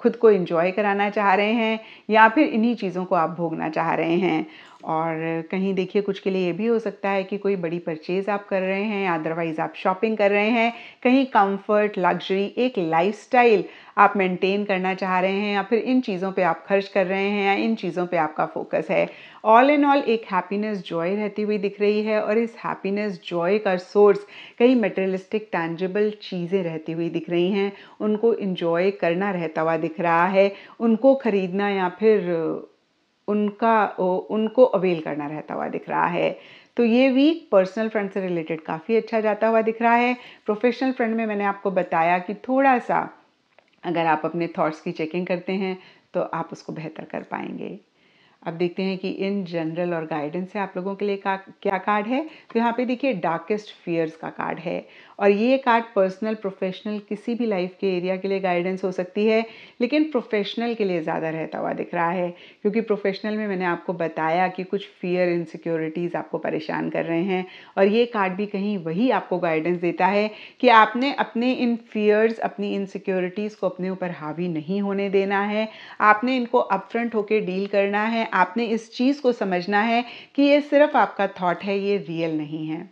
खुद को इंजॉय कराना चाह रहे हैं या फिर इन्हीं चीज़ों को आप भोगना चाह रहे हैं और कहीं देखिए कुछ के लिए ये भी हो सकता है कि कोई बड़ी परचेज़ आप कर रहे हैं अदरवाइज़ आप शॉपिंग कर रहे हैं कहीं कंफर्ट लग्जरी एक लाइफस्टाइल आप मेंटेन करना चाह रहे हैं या फिर इन चीज़ों पे आप खर्च कर रहे हैं या इन चीज़ों पे आपका फोकस है ऑल इन ऑल एक हैप्पीनेस जॉय रहती हुई दिख रही है और इस हैप्पीनेस जॉय का सोर्स कई मटेरियलिस्टिक टैंजेबल चीज़ें रहती हुई दिख रही हैं उनको इन्जॉय करना रहता हुआ दिख रहा है उनको ख़रीदना या फिर उनका उनको अवेल करना रहता हुआ दिख रहा है तो ये वीक पर्सनल फ्रेंड से रिलेटेड काफ़ी अच्छा जाता हुआ दिख रहा है प्रोफेशनल फ्रेंड में मैंने आपको बताया कि थोड़ा सा अगर आप अपने थॉट्स की चेकिंग करते हैं तो आप उसको बेहतर कर पाएंगे अब देखते हैं कि इन जनरल और गाइडेंस से आप लोगों के लिए का क्या कार्ड है तो यहाँ पे देखिए डार्केस्ट फियर्स का कार्ड है और ये कार्ड पर्सनल प्रोफेशनल किसी भी लाइफ के एरिया के लिए गाइडेंस हो सकती है लेकिन प्रोफेशनल के लिए ज़्यादा रहता हुआ दिख रहा है क्योंकि प्रोफेशनल में मैंने आपको बताया कि कुछ फियर इनसिक्योरिटीज़ आपको परेशान कर रहे हैं और ये कार्ड भी कहीं वही आपको गाइडेंस देता है कि आपने अपने इन फियर्स अपनी इनसिक्योरिटीज़ को अपने ऊपर हावी नहीं होने देना है आपने इनको अपफ्रंट होकर डील करना है आपने इस चीज़ को समझना है कि ये सिर्फ आपका थाट है ये रियल नहीं है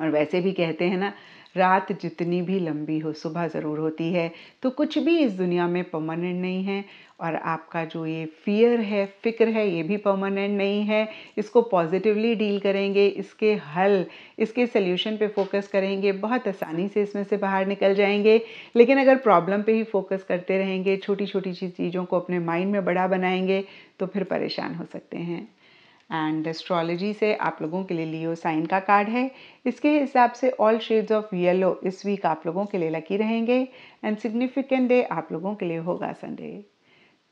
और वैसे भी कहते हैं ना रात जितनी भी लंबी हो सुबह ज़रूर होती है तो कुछ भी इस दुनिया में परमानेंट नहीं है और आपका जो ये फियर है फिक्र है ये भी परमानेंट नहीं है इसको पॉजिटिवली डील करेंगे इसके हल इसके सल्यूशन पे फोकस करेंगे बहुत आसानी से इसमें से बाहर निकल जाएंगे लेकिन अगर प्रॉब्लम पे ही फोकस करते रहेंगे छोटी छोटी चीज़ों को अपने माइंड में बड़ा बनाएंगे तो फिर परेशान हो सकते हैं एंड एस्ट्रोलॉजी से आप लोगों के लिए लियो साइन का कार्ड है इसके हिसाब से ऑल शेड्स ऑफ येलो इस वीक आप लोगों के लिए लकी रहेंगे एंड सिग्निफिकेंट डे आप लोगों के लिए होगा संडे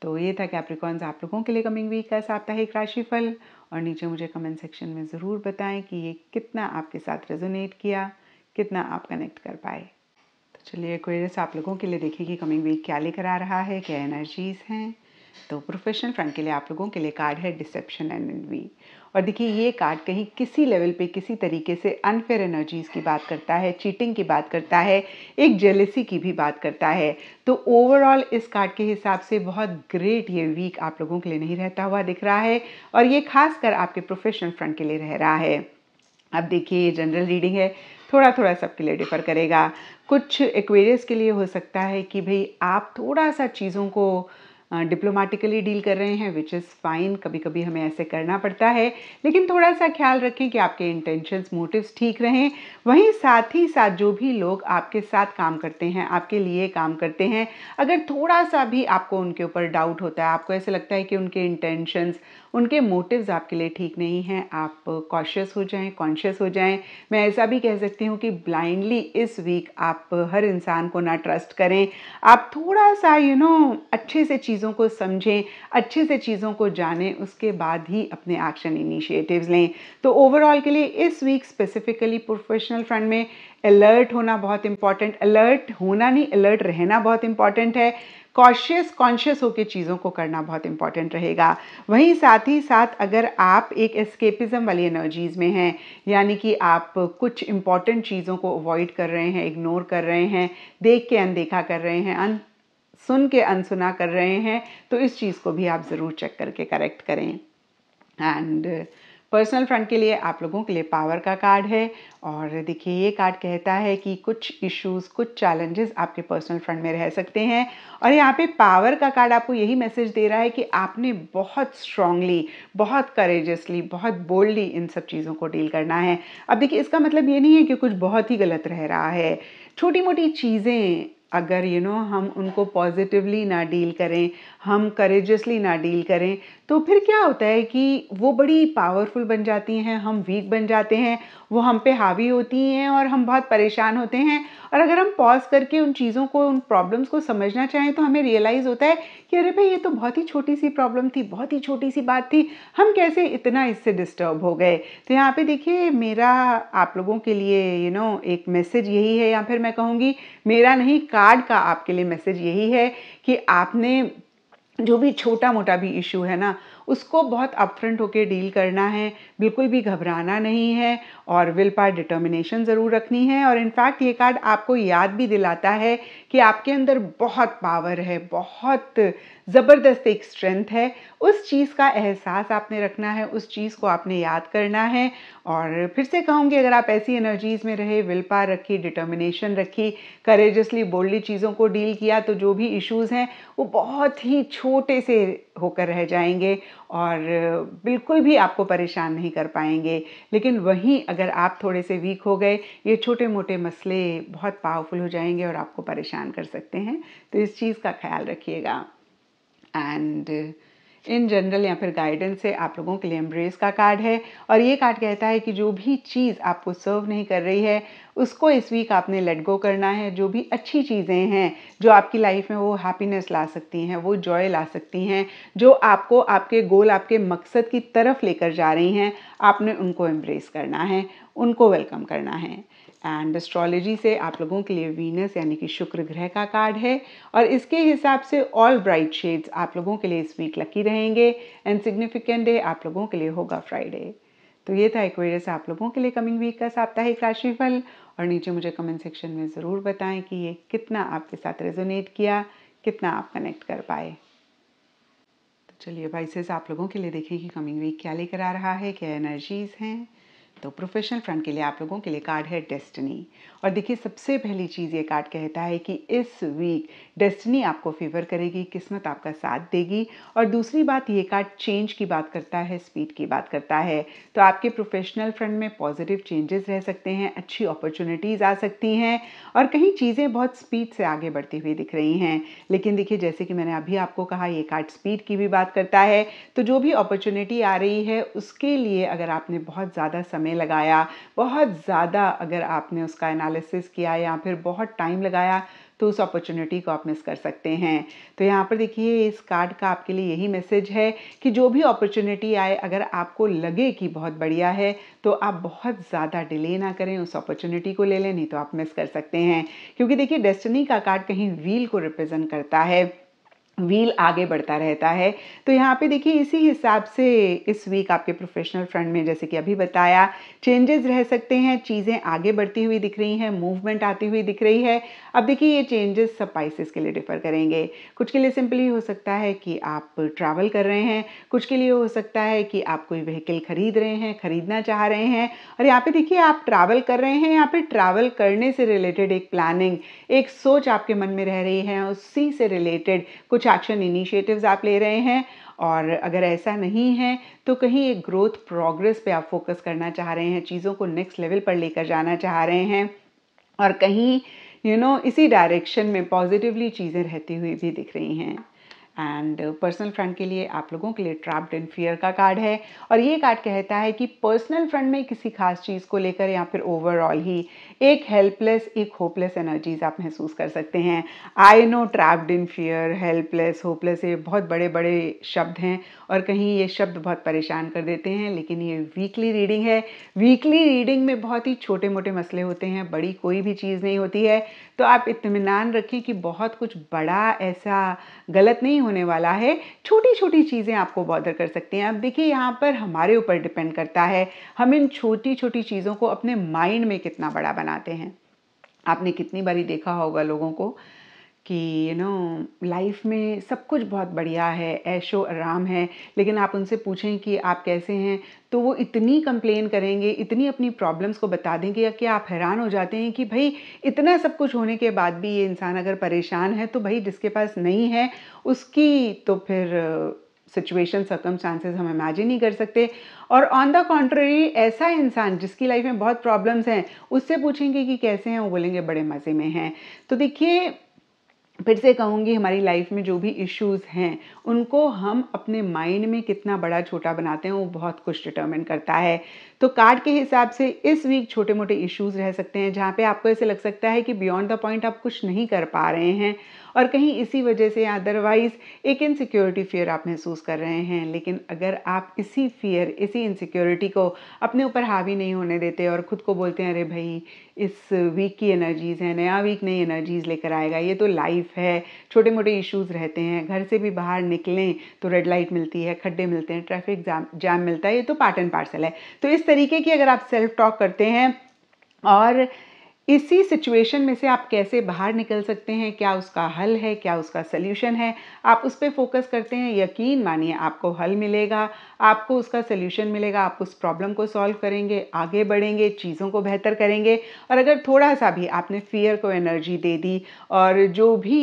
तो ये था कैप्रिकॉन्स आप लोगों के लिए कमिंग वीक का साप्ताहिक राशिफल और नीचे मुझे कमेंट सेक्शन में ज़रूर बताएं कि ये कितना आपके साथ रेजोनेट किया कितना आप कनेक्ट कर पाए तो चलिए क्वेरियस आप लोगों के लिए देखिए कि कमिंग वीक क्या लेकर आ रहा है क्या एनर्जीज़ हैं तो प्रोफेशनल फ्रंट के लिए आप लोगों के लिए कार्ड है डिसेप्शन एंड एनवी और देखिए ये कार्ड कहीं किसी लेवल पे किसी तरीके से अनफेयर एनर्जीज़ की बात करता है चीटिंग की बात करता है एक जेलेसी की भी बात करता है तो ओवरऑल इस कार्ड के हिसाब से बहुत ग्रेट ये वीक आप लोगों के लिए नहीं रहता हुआ दिख रहा है और ये खास आपके प्रोफेशनल फ्रंट के लिए रह रहा है अब देखिए ये जनरल रीडिंग है थोड़ा थोड़ा सबके लिए डिफर करेगा कुछ एक्वेरियस के लिए हो सकता है कि भाई आप थोड़ा सा चीज़ों को डिप्लोमेटिकली डील कर रहे हैं विच इज़ फाइन कभी कभी हमें ऐसे करना पड़ता है लेकिन थोड़ा सा ख्याल रखें कि आपके इंटेंशंस मोटिव्स ठीक रहें वहीं साथ ही साथ जो भी लोग आपके साथ काम करते हैं आपके लिए काम करते हैं अगर थोड़ा सा भी आपको उनके ऊपर डाउट होता है आपको ऐसे लगता है कि उनके इंटेंशंस उनके मोटिव्स आपके लिए ठीक नहीं हैं आप कॉशियस हो जाएं कॉन्शियस हो जाएं मैं ऐसा भी कह सकती हूँ कि ब्लाइंडली इस वीक आप हर इंसान को ना ट्रस्ट करें आप थोड़ा सा यू you नो know, अच्छे से चीज़ों को समझें अच्छे से चीज़ों को जानें उसके बाद ही अपने एक्शन इनिशिएटिव्स लें तो ओवरऑल के लिए इस वीक स्पेसिफिकली प्रोफेशनल फ्रंट में अलर्ट होना बहुत इंपॉर्टेंट अलर्ट होना नहीं अलर्ट रहना बहुत इंपॉर्टेंट है कॉशियस कॉन्शियस होकर चीज़ों को करना बहुत इंपॉर्टेंट रहेगा वहीं साथ ही साथ अगर आप एक एस्केपिज्म वाली एनर्जीज़ में हैं यानी कि आप कुछ इंपॉर्टेंट चीज़ों को अवॉइड कर रहे हैं इग्नोर कर रहे हैं देख के अनदेखा कर रहे हैं अन सुन के अनसुना कर रहे हैं तो इस चीज़ को भी आप ज़रूर चेक करके करेक्ट करें एंड uh, पर्सनल फ्रंट के लिए आप लोगों के लिए पावर का कार्ड है और देखिए ये कार्ड कहता है कि कुछ इश्यूज कुछ चैलेंजेस आपके पर्सनल फ्रंट में रह सकते हैं और यहाँ पे पावर का कार्ड आपको यही मैसेज दे रहा है कि आपने बहुत स्ट्रांगली बहुत करेजसली बहुत बोल्डली इन सब चीज़ों को डील करना है अब देखिए इसका मतलब ये नहीं है कि कुछ बहुत ही गलत रह रहा है छोटी मोटी चीज़ें अगर यू you नो know, हम उनको पॉजिटिवली ना डील करें हम करेजसली ना डील करें तो फिर क्या होता है कि वो बड़ी पावरफुल बन जाती हैं हम वीक बन जाते हैं वो हम पे हावी होती हैं और हम बहुत परेशान होते हैं और अगर हम पॉज करके उन चीज़ों को उन प्रॉब्लम्स को समझना चाहें तो हमें रियलाइज़ होता है कि अरे भाई ये तो बहुत ही छोटी सी प्रॉब्लम थी बहुत ही छोटी सी बात थी हम कैसे इतना इससे डिस्टर्ब हो गए तो यहाँ पे देखिए मेरा आप लोगों के लिए यू you नो know, एक मैसेज यही है या फिर मैं कहूँगी मेरा नहीं का कार्ड का आपके लिए मैसेज यही है कि आपने जो भी छोटा मोटा भी इशू है ना उसको बहुत अपफ्रंट होकर डील करना है बिल्कुल भी घबराना नहीं है और विल पार डिटर्मिनेशन ज़रूर रखनी है और इनफैक्ट ये कार्ड आपको याद भी दिलाता है कि आपके अंदर बहुत पावर है बहुत ज़बरदस्त एक स्ट्रेंथ है उस चीज़ का एहसास आपने रखना है उस चीज़ को आपने याद करना है और फिर से कहूँगी अगर आप ऐसी एनर्जीज़ में रहे विल पार रखी डिटर्मिनेशन रखी करेजसली बोल्डली चीज़ों को डील किया तो जो भी इश्यूज़ हैं वो बहुत ही छोटे से होकर रह जाएंगे और बिल्कुल भी आपको परेशान नहीं कर पाएंगे लेकिन वहीं अगर आप थोड़े से वीक हो गए ये छोटे मोटे मसले बहुत पावरफुल हो जाएंगे और आपको परेशान कर सकते हैं तो इस चीज़ का ख्याल रखिएगा एंड इन जनरल या फिर गाइडेंस से आप लोगों के लिए एम्ब्रेस का कार्ड है और ये कार्ड कहता है कि जो भी चीज़ आपको सर्व नहीं कर रही है उसको इस वीक आपने लेट गो करना है जो भी अच्छी चीज़ें हैं जो आपकी लाइफ में वो हैप्पीनेस ला सकती हैं वो जॉय ला सकती हैं जो आपको आपके गोल आपके मकसद की तरफ लेकर जा रही हैं आपने उनको एम्ब्रेस करना है उनको वेलकम करना है एंड एस्ट्रोलॉजी से आप लोगों के लिए वीनस यानी कि शुक्र ग्रह का कार्ड है और इसके हिसाब से ऑल ब्राइट शेड्स आप लोगों के लिए इस वीक लकी रहेंगे एंड सिग्निफिकेंट डे आप लोगों के लिए होगा फ्राइडे तो ये था एक्वेरियस आप लोगों के लिए कमिंग वीक का साप्ताहिक राशिफल और नीचे मुझे कमेंट सेक्शन में ज़रूर बताएं कि ये कितना आपके साथ रेजोनेट किया कितना आप कनेक्ट कर पाए तो चलिए भाई आप लोगों के लिए देखें कि कमिंग वीक क्या लेकर आ रहा है क्या एनर्जीज़ हैं तो प्रोफेशनल फ्रंट के लिए आप लोगों के लिए कार्ड है डेस्टिनी और देखिए सबसे पहली चीज़ ये कार्ड कहता है कि इस वीक डेस्टिनी आपको फेवर करेगी किस्मत आपका साथ देगी और दूसरी बात ये कार्ड चेंज की बात करता है स्पीड की बात करता है तो आपके प्रोफेशनल फ्रंट में पॉजिटिव चेंजेस रह सकते हैं अच्छी अपॉर्चुनिटीज़ आ सकती हैं और कहीं चीज़ें बहुत स्पीड से आगे बढ़ती हुई दिख रही हैं लेकिन देखिए जैसे कि मैंने अभी आपको कहा ये कार्ड स्पीड की भी बात करता है तो जो भी अपॉर्चुनिटी आ रही है उसके लिए अगर आपने बहुत ज़्यादा समय लगाया बहुत ज़्यादा अगर आपने उसका एनालिसिस किया या फिर बहुत टाइम लगाया तो उस अपॉर्चुनिटी को आप मिस कर सकते हैं तो यहाँ पर देखिए इस कार्ड का आपके लिए यही मैसेज है कि जो भी अपॉर्चुनिटी आए अगर आपको लगे कि बहुत बढ़िया है तो आप बहुत ज़्यादा डिले ना करें उस अपॉर्चुनिटी को ले लें नहीं तो आप मिस कर सकते हैं क्योंकि देखिए डेस्टिनी का कार्ड कहीं व्हील को रिप्रेजेंट करता है व्हील आगे बढ़ता रहता है तो यहाँ पे देखिए इसी हिसाब से इस वीक आपके प्रोफेशनल फ्रंट में जैसे कि अभी बताया चेंजेस रह सकते हैं चीज़ें आगे बढ़ती हुई दिख रही हैं मूवमेंट आती हुई दिख रही है अब देखिए ये चेंजेस सब पाइसिस के लिए डिफर करेंगे कुछ के लिए सिंपली हो सकता है कि आप ट्रैवल कर रहे हैं कुछ के लिए हो सकता है कि आप कोई व्हीकल खरीद रहे हैं खरीदना चाह रहे हैं और यहाँ पर देखिए आप ट्रैवल कर रहे हैं यहाँ पर ट्रैवल करने से रिलेटेड एक प्लानिंग एक सोच आपके मन में रह रही है उसी से रिलेटेड कुछ कुछ एक्शन इनिशिएटिव्स आप ले रहे हैं और अगर ऐसा नहीं है तो कहीं एक ग्रोथ प्रोग्रेस पे आप फोकस करना चाह रहे हैं चीज़ों को नेक्स्ट लेवल पर लेकर जाना चाह रहे हैं और कहीं यू you नो know, इसी डायरेक्शन में पॉजिटिवली चीज़ें रहती हुई भी दिख रही हैं एंड पर्सनल फ्रंट के लिए आप लोगों के लिए ट्रैप्ड इन फियर का कार्ड है और ये कार्ड कहता है कि पर्सनल फ्रंट में किसी खास चीज़ को लेकर या फिर ओवरऑल ही एक हेल्पलेस एक होपलेस एनर्जीज आप महसूस कर सकते हैं I know trapped in fear helpless hopeless ये बहुत बड़े बड़े शब्द हैं और कहीं ये शब्द बहुत परेशान कर देते हैं लेकिन ये वीकली रीडिंग है वीकली रीडिंग में बहुत ही छोटे मोटे मसले होते हैं बड़ी कोई भी चीज़ नहीं होती है तो आप इतमान रखें कि बहुत कुछ बड़ा ऐसा गलत नहीं होने वाला है छोटी छोटी चीज़ें आपको बॉदर कर सकती हैं अब देखिए यहाँ पर हमारे ऊपर डिपेंड करता है हम इन छोटी छोटी चीज़ों को अपने माइंड में कितना बड़ा बना बनाते हैं आपने कितनी बारी देखा होगा लोगों को कि यू नो लाइफ में सब कुछ बहुत बढ़िया है ऐशो आराम है लेकिन आप उनसे पूछें कि आप कैसे हैं तो वो इतनी कंप्लेन करेंगे इतनी अपनी प्रॉब्लम्स को बता देंगे या कि आप हैरान हो जाते हैं कि भाई इतना सब कुछ होने के बाद भी ये इंसान अगर परेशान है तो भाई जिसके पास नहीं है उसकी तो फिर सिचुएशन चांसेस हम इमेजिन नहीं कर सकते और ऑन द कॉन्ट्ररी ऐसा इंसान जिसकी लाइफ में बहुत प्रॉब्लम्स हैं उससे पूछेंगे कि कैसे हैं वो बोलेंगे बड़े मज़े में हैं तो देखिए फिर से कहूँगी हमारी लाइफ में जो भी इश्यूज़ हैं उनको हम अपने माइंड में कितना बड़ा छोटा बनाते हैं वो बहुत कुछ डिटर्मिन करता है तो कार्ड के हिसाब से इस वीक छोटे मोटे इश्यूज़ रह सकते हैं जहाँ पे आपको ऐसे लग सकता है कि बियॉन्ड द पॉइंट आप कुछ नहीं कर पा रहे हैं और कहीं इसी वजह से अदरवाइज़ एक इनसिक्योरिटी फियर आप महसूस कर रहे हैं लेकिन अगर आप इसी फियर इसी इनसिक्योरिटी को अपने ऊपर हावी नहीं होने देते और ख़ुद को बोलते हैं अरे भाई इस वीक की एनर्जीज़ हैं नया वीक नई एनर्जीज़ लेकर आएगा ये तो लाइफ है छोटे मोटे इश्यूज़ रहते हैं घर से भी बाहर निकलें तो रेड लाइट मिलती है खड्डे मिलते हैं ट्रैफिक जाम जाम मिलता है ये तो पार्ट एंड पार्सल है तो इस तरीके की अगर आप सेल्फ टॉक करते हैं और इसी सिचुएशन में से आप कैसे बाहर निकल सकते हैं क्या उसका हल है क्या उसका सल्यूशन है आप उस पर फोकस करते हैं यकीन मानिए आपको हल मिलेगा आपको उसका सल्यूशन मिलेगा आप उस प्रॉब्लम को सॉल्व करेंगे आगे बढ़ेंगे चीज़ों को बेहतर करेंगे और अगर थोड़ा सा भी आपने फियर को एनर्जी दे दी और जो भी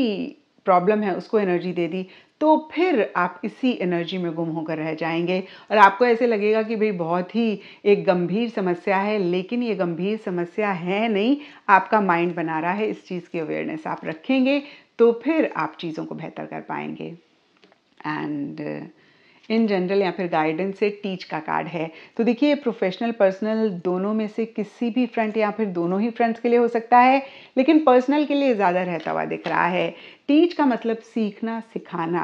प्रॉब्लम है उसको एनर्जी दे दी तो फिर आप इसी एनर्जी में गुम होकर रह जाएंगे और आपको ऐसे लगेगा कि भाई बहुत ही एक गंभीर समस्या है लेकिन ये गंभीर समस्या है नहीं आपका माइंड बना रहा है इस चीज़ की अवेयरनेस आप रखेंगे तो फिर आप चीज़ों को बेहतर कर पाएंगे एंड इन जनरल या फिर गाइडेंस से टीच का कार्ड है तो देखिए प्रोफेशनल पर्सनल दोनों में से किसी भी फ्रंट या फिर दोनों ही फ्रंट्स के लिए हो सकता है लेकिन पर्सनल के लिए ज़्यादा रहता हुआ दिख रहा है टीच का मतलब सीखना सिखाना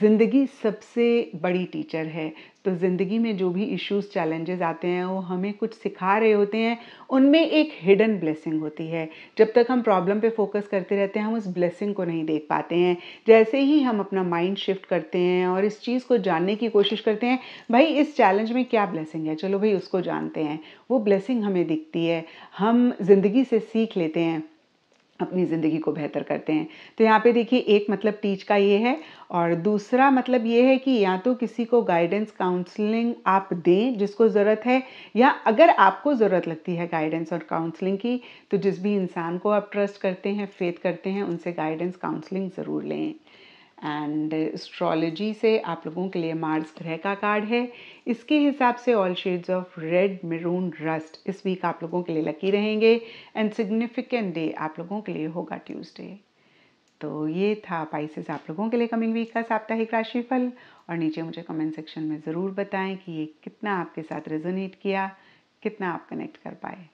ज़िंदगी सबसे बड़ी टीचर है तो ज़िंदगी में जो भी इश्यूज चैलेंजेस आते हैं वो हमें कुछ सिखा रहे होते हैं उनमें एक हिडन ब्लेसिंग होती है जब तक हम प्रॉब्लम पे फोकस करते रहते हैं हम उस ब्लेसिंग को नहीं देख पाते हैं जैसे ही हम अपना माइंड शिफ्ट करते हैं और इस चीज़ को जानने की कोशिश करते हैं भाई इस चैलेंज में क्या ब्लेसिंग है चलो भाई उसको जानते हैं वो ब्लेसिंग हमें दिखती है हम ज़िंदगी से सीख लेते हैं अपनी ज़िंदगी को बेहतर करते हैं तो यहाँ पे देखिए एक मतलब टीच का ये है और दूसरा मतलब ये है कि या तो किसी को गाइडेंस काउंसलिंग आप दें जिसको ज़रूरत है या अगर आपको ज़रूरत लगती है गाइडेंस और काउंसलिंग की तो जिस भी इंसान को आप ट्रस्ट करते हैं फेथ करते हैं उनसे गाइडेंस काउंसलिंग ज़रूर लें एंड एस्ट्रोलॉजी से आप लोगों के लिए मार्स ग्रह का कार्ड है इसके हिसाब से all shades of red maroon rust इस वीक आप लोगों के लिए लकी रहेंगे एंड सिग्निफिकेंट डे आप लोगों के लिए होगा ट्यूसडे तो ये था पाइसेस आप लोगों के लिए कमिंग वीक का साप्ताहिक राशिफल और नीचे मुझे कमेंट सेक्शन में ज़रूर बताएं कि ये कितना आपके साथ रेजोनेट किया कितना आप कनेक्ट कर पाए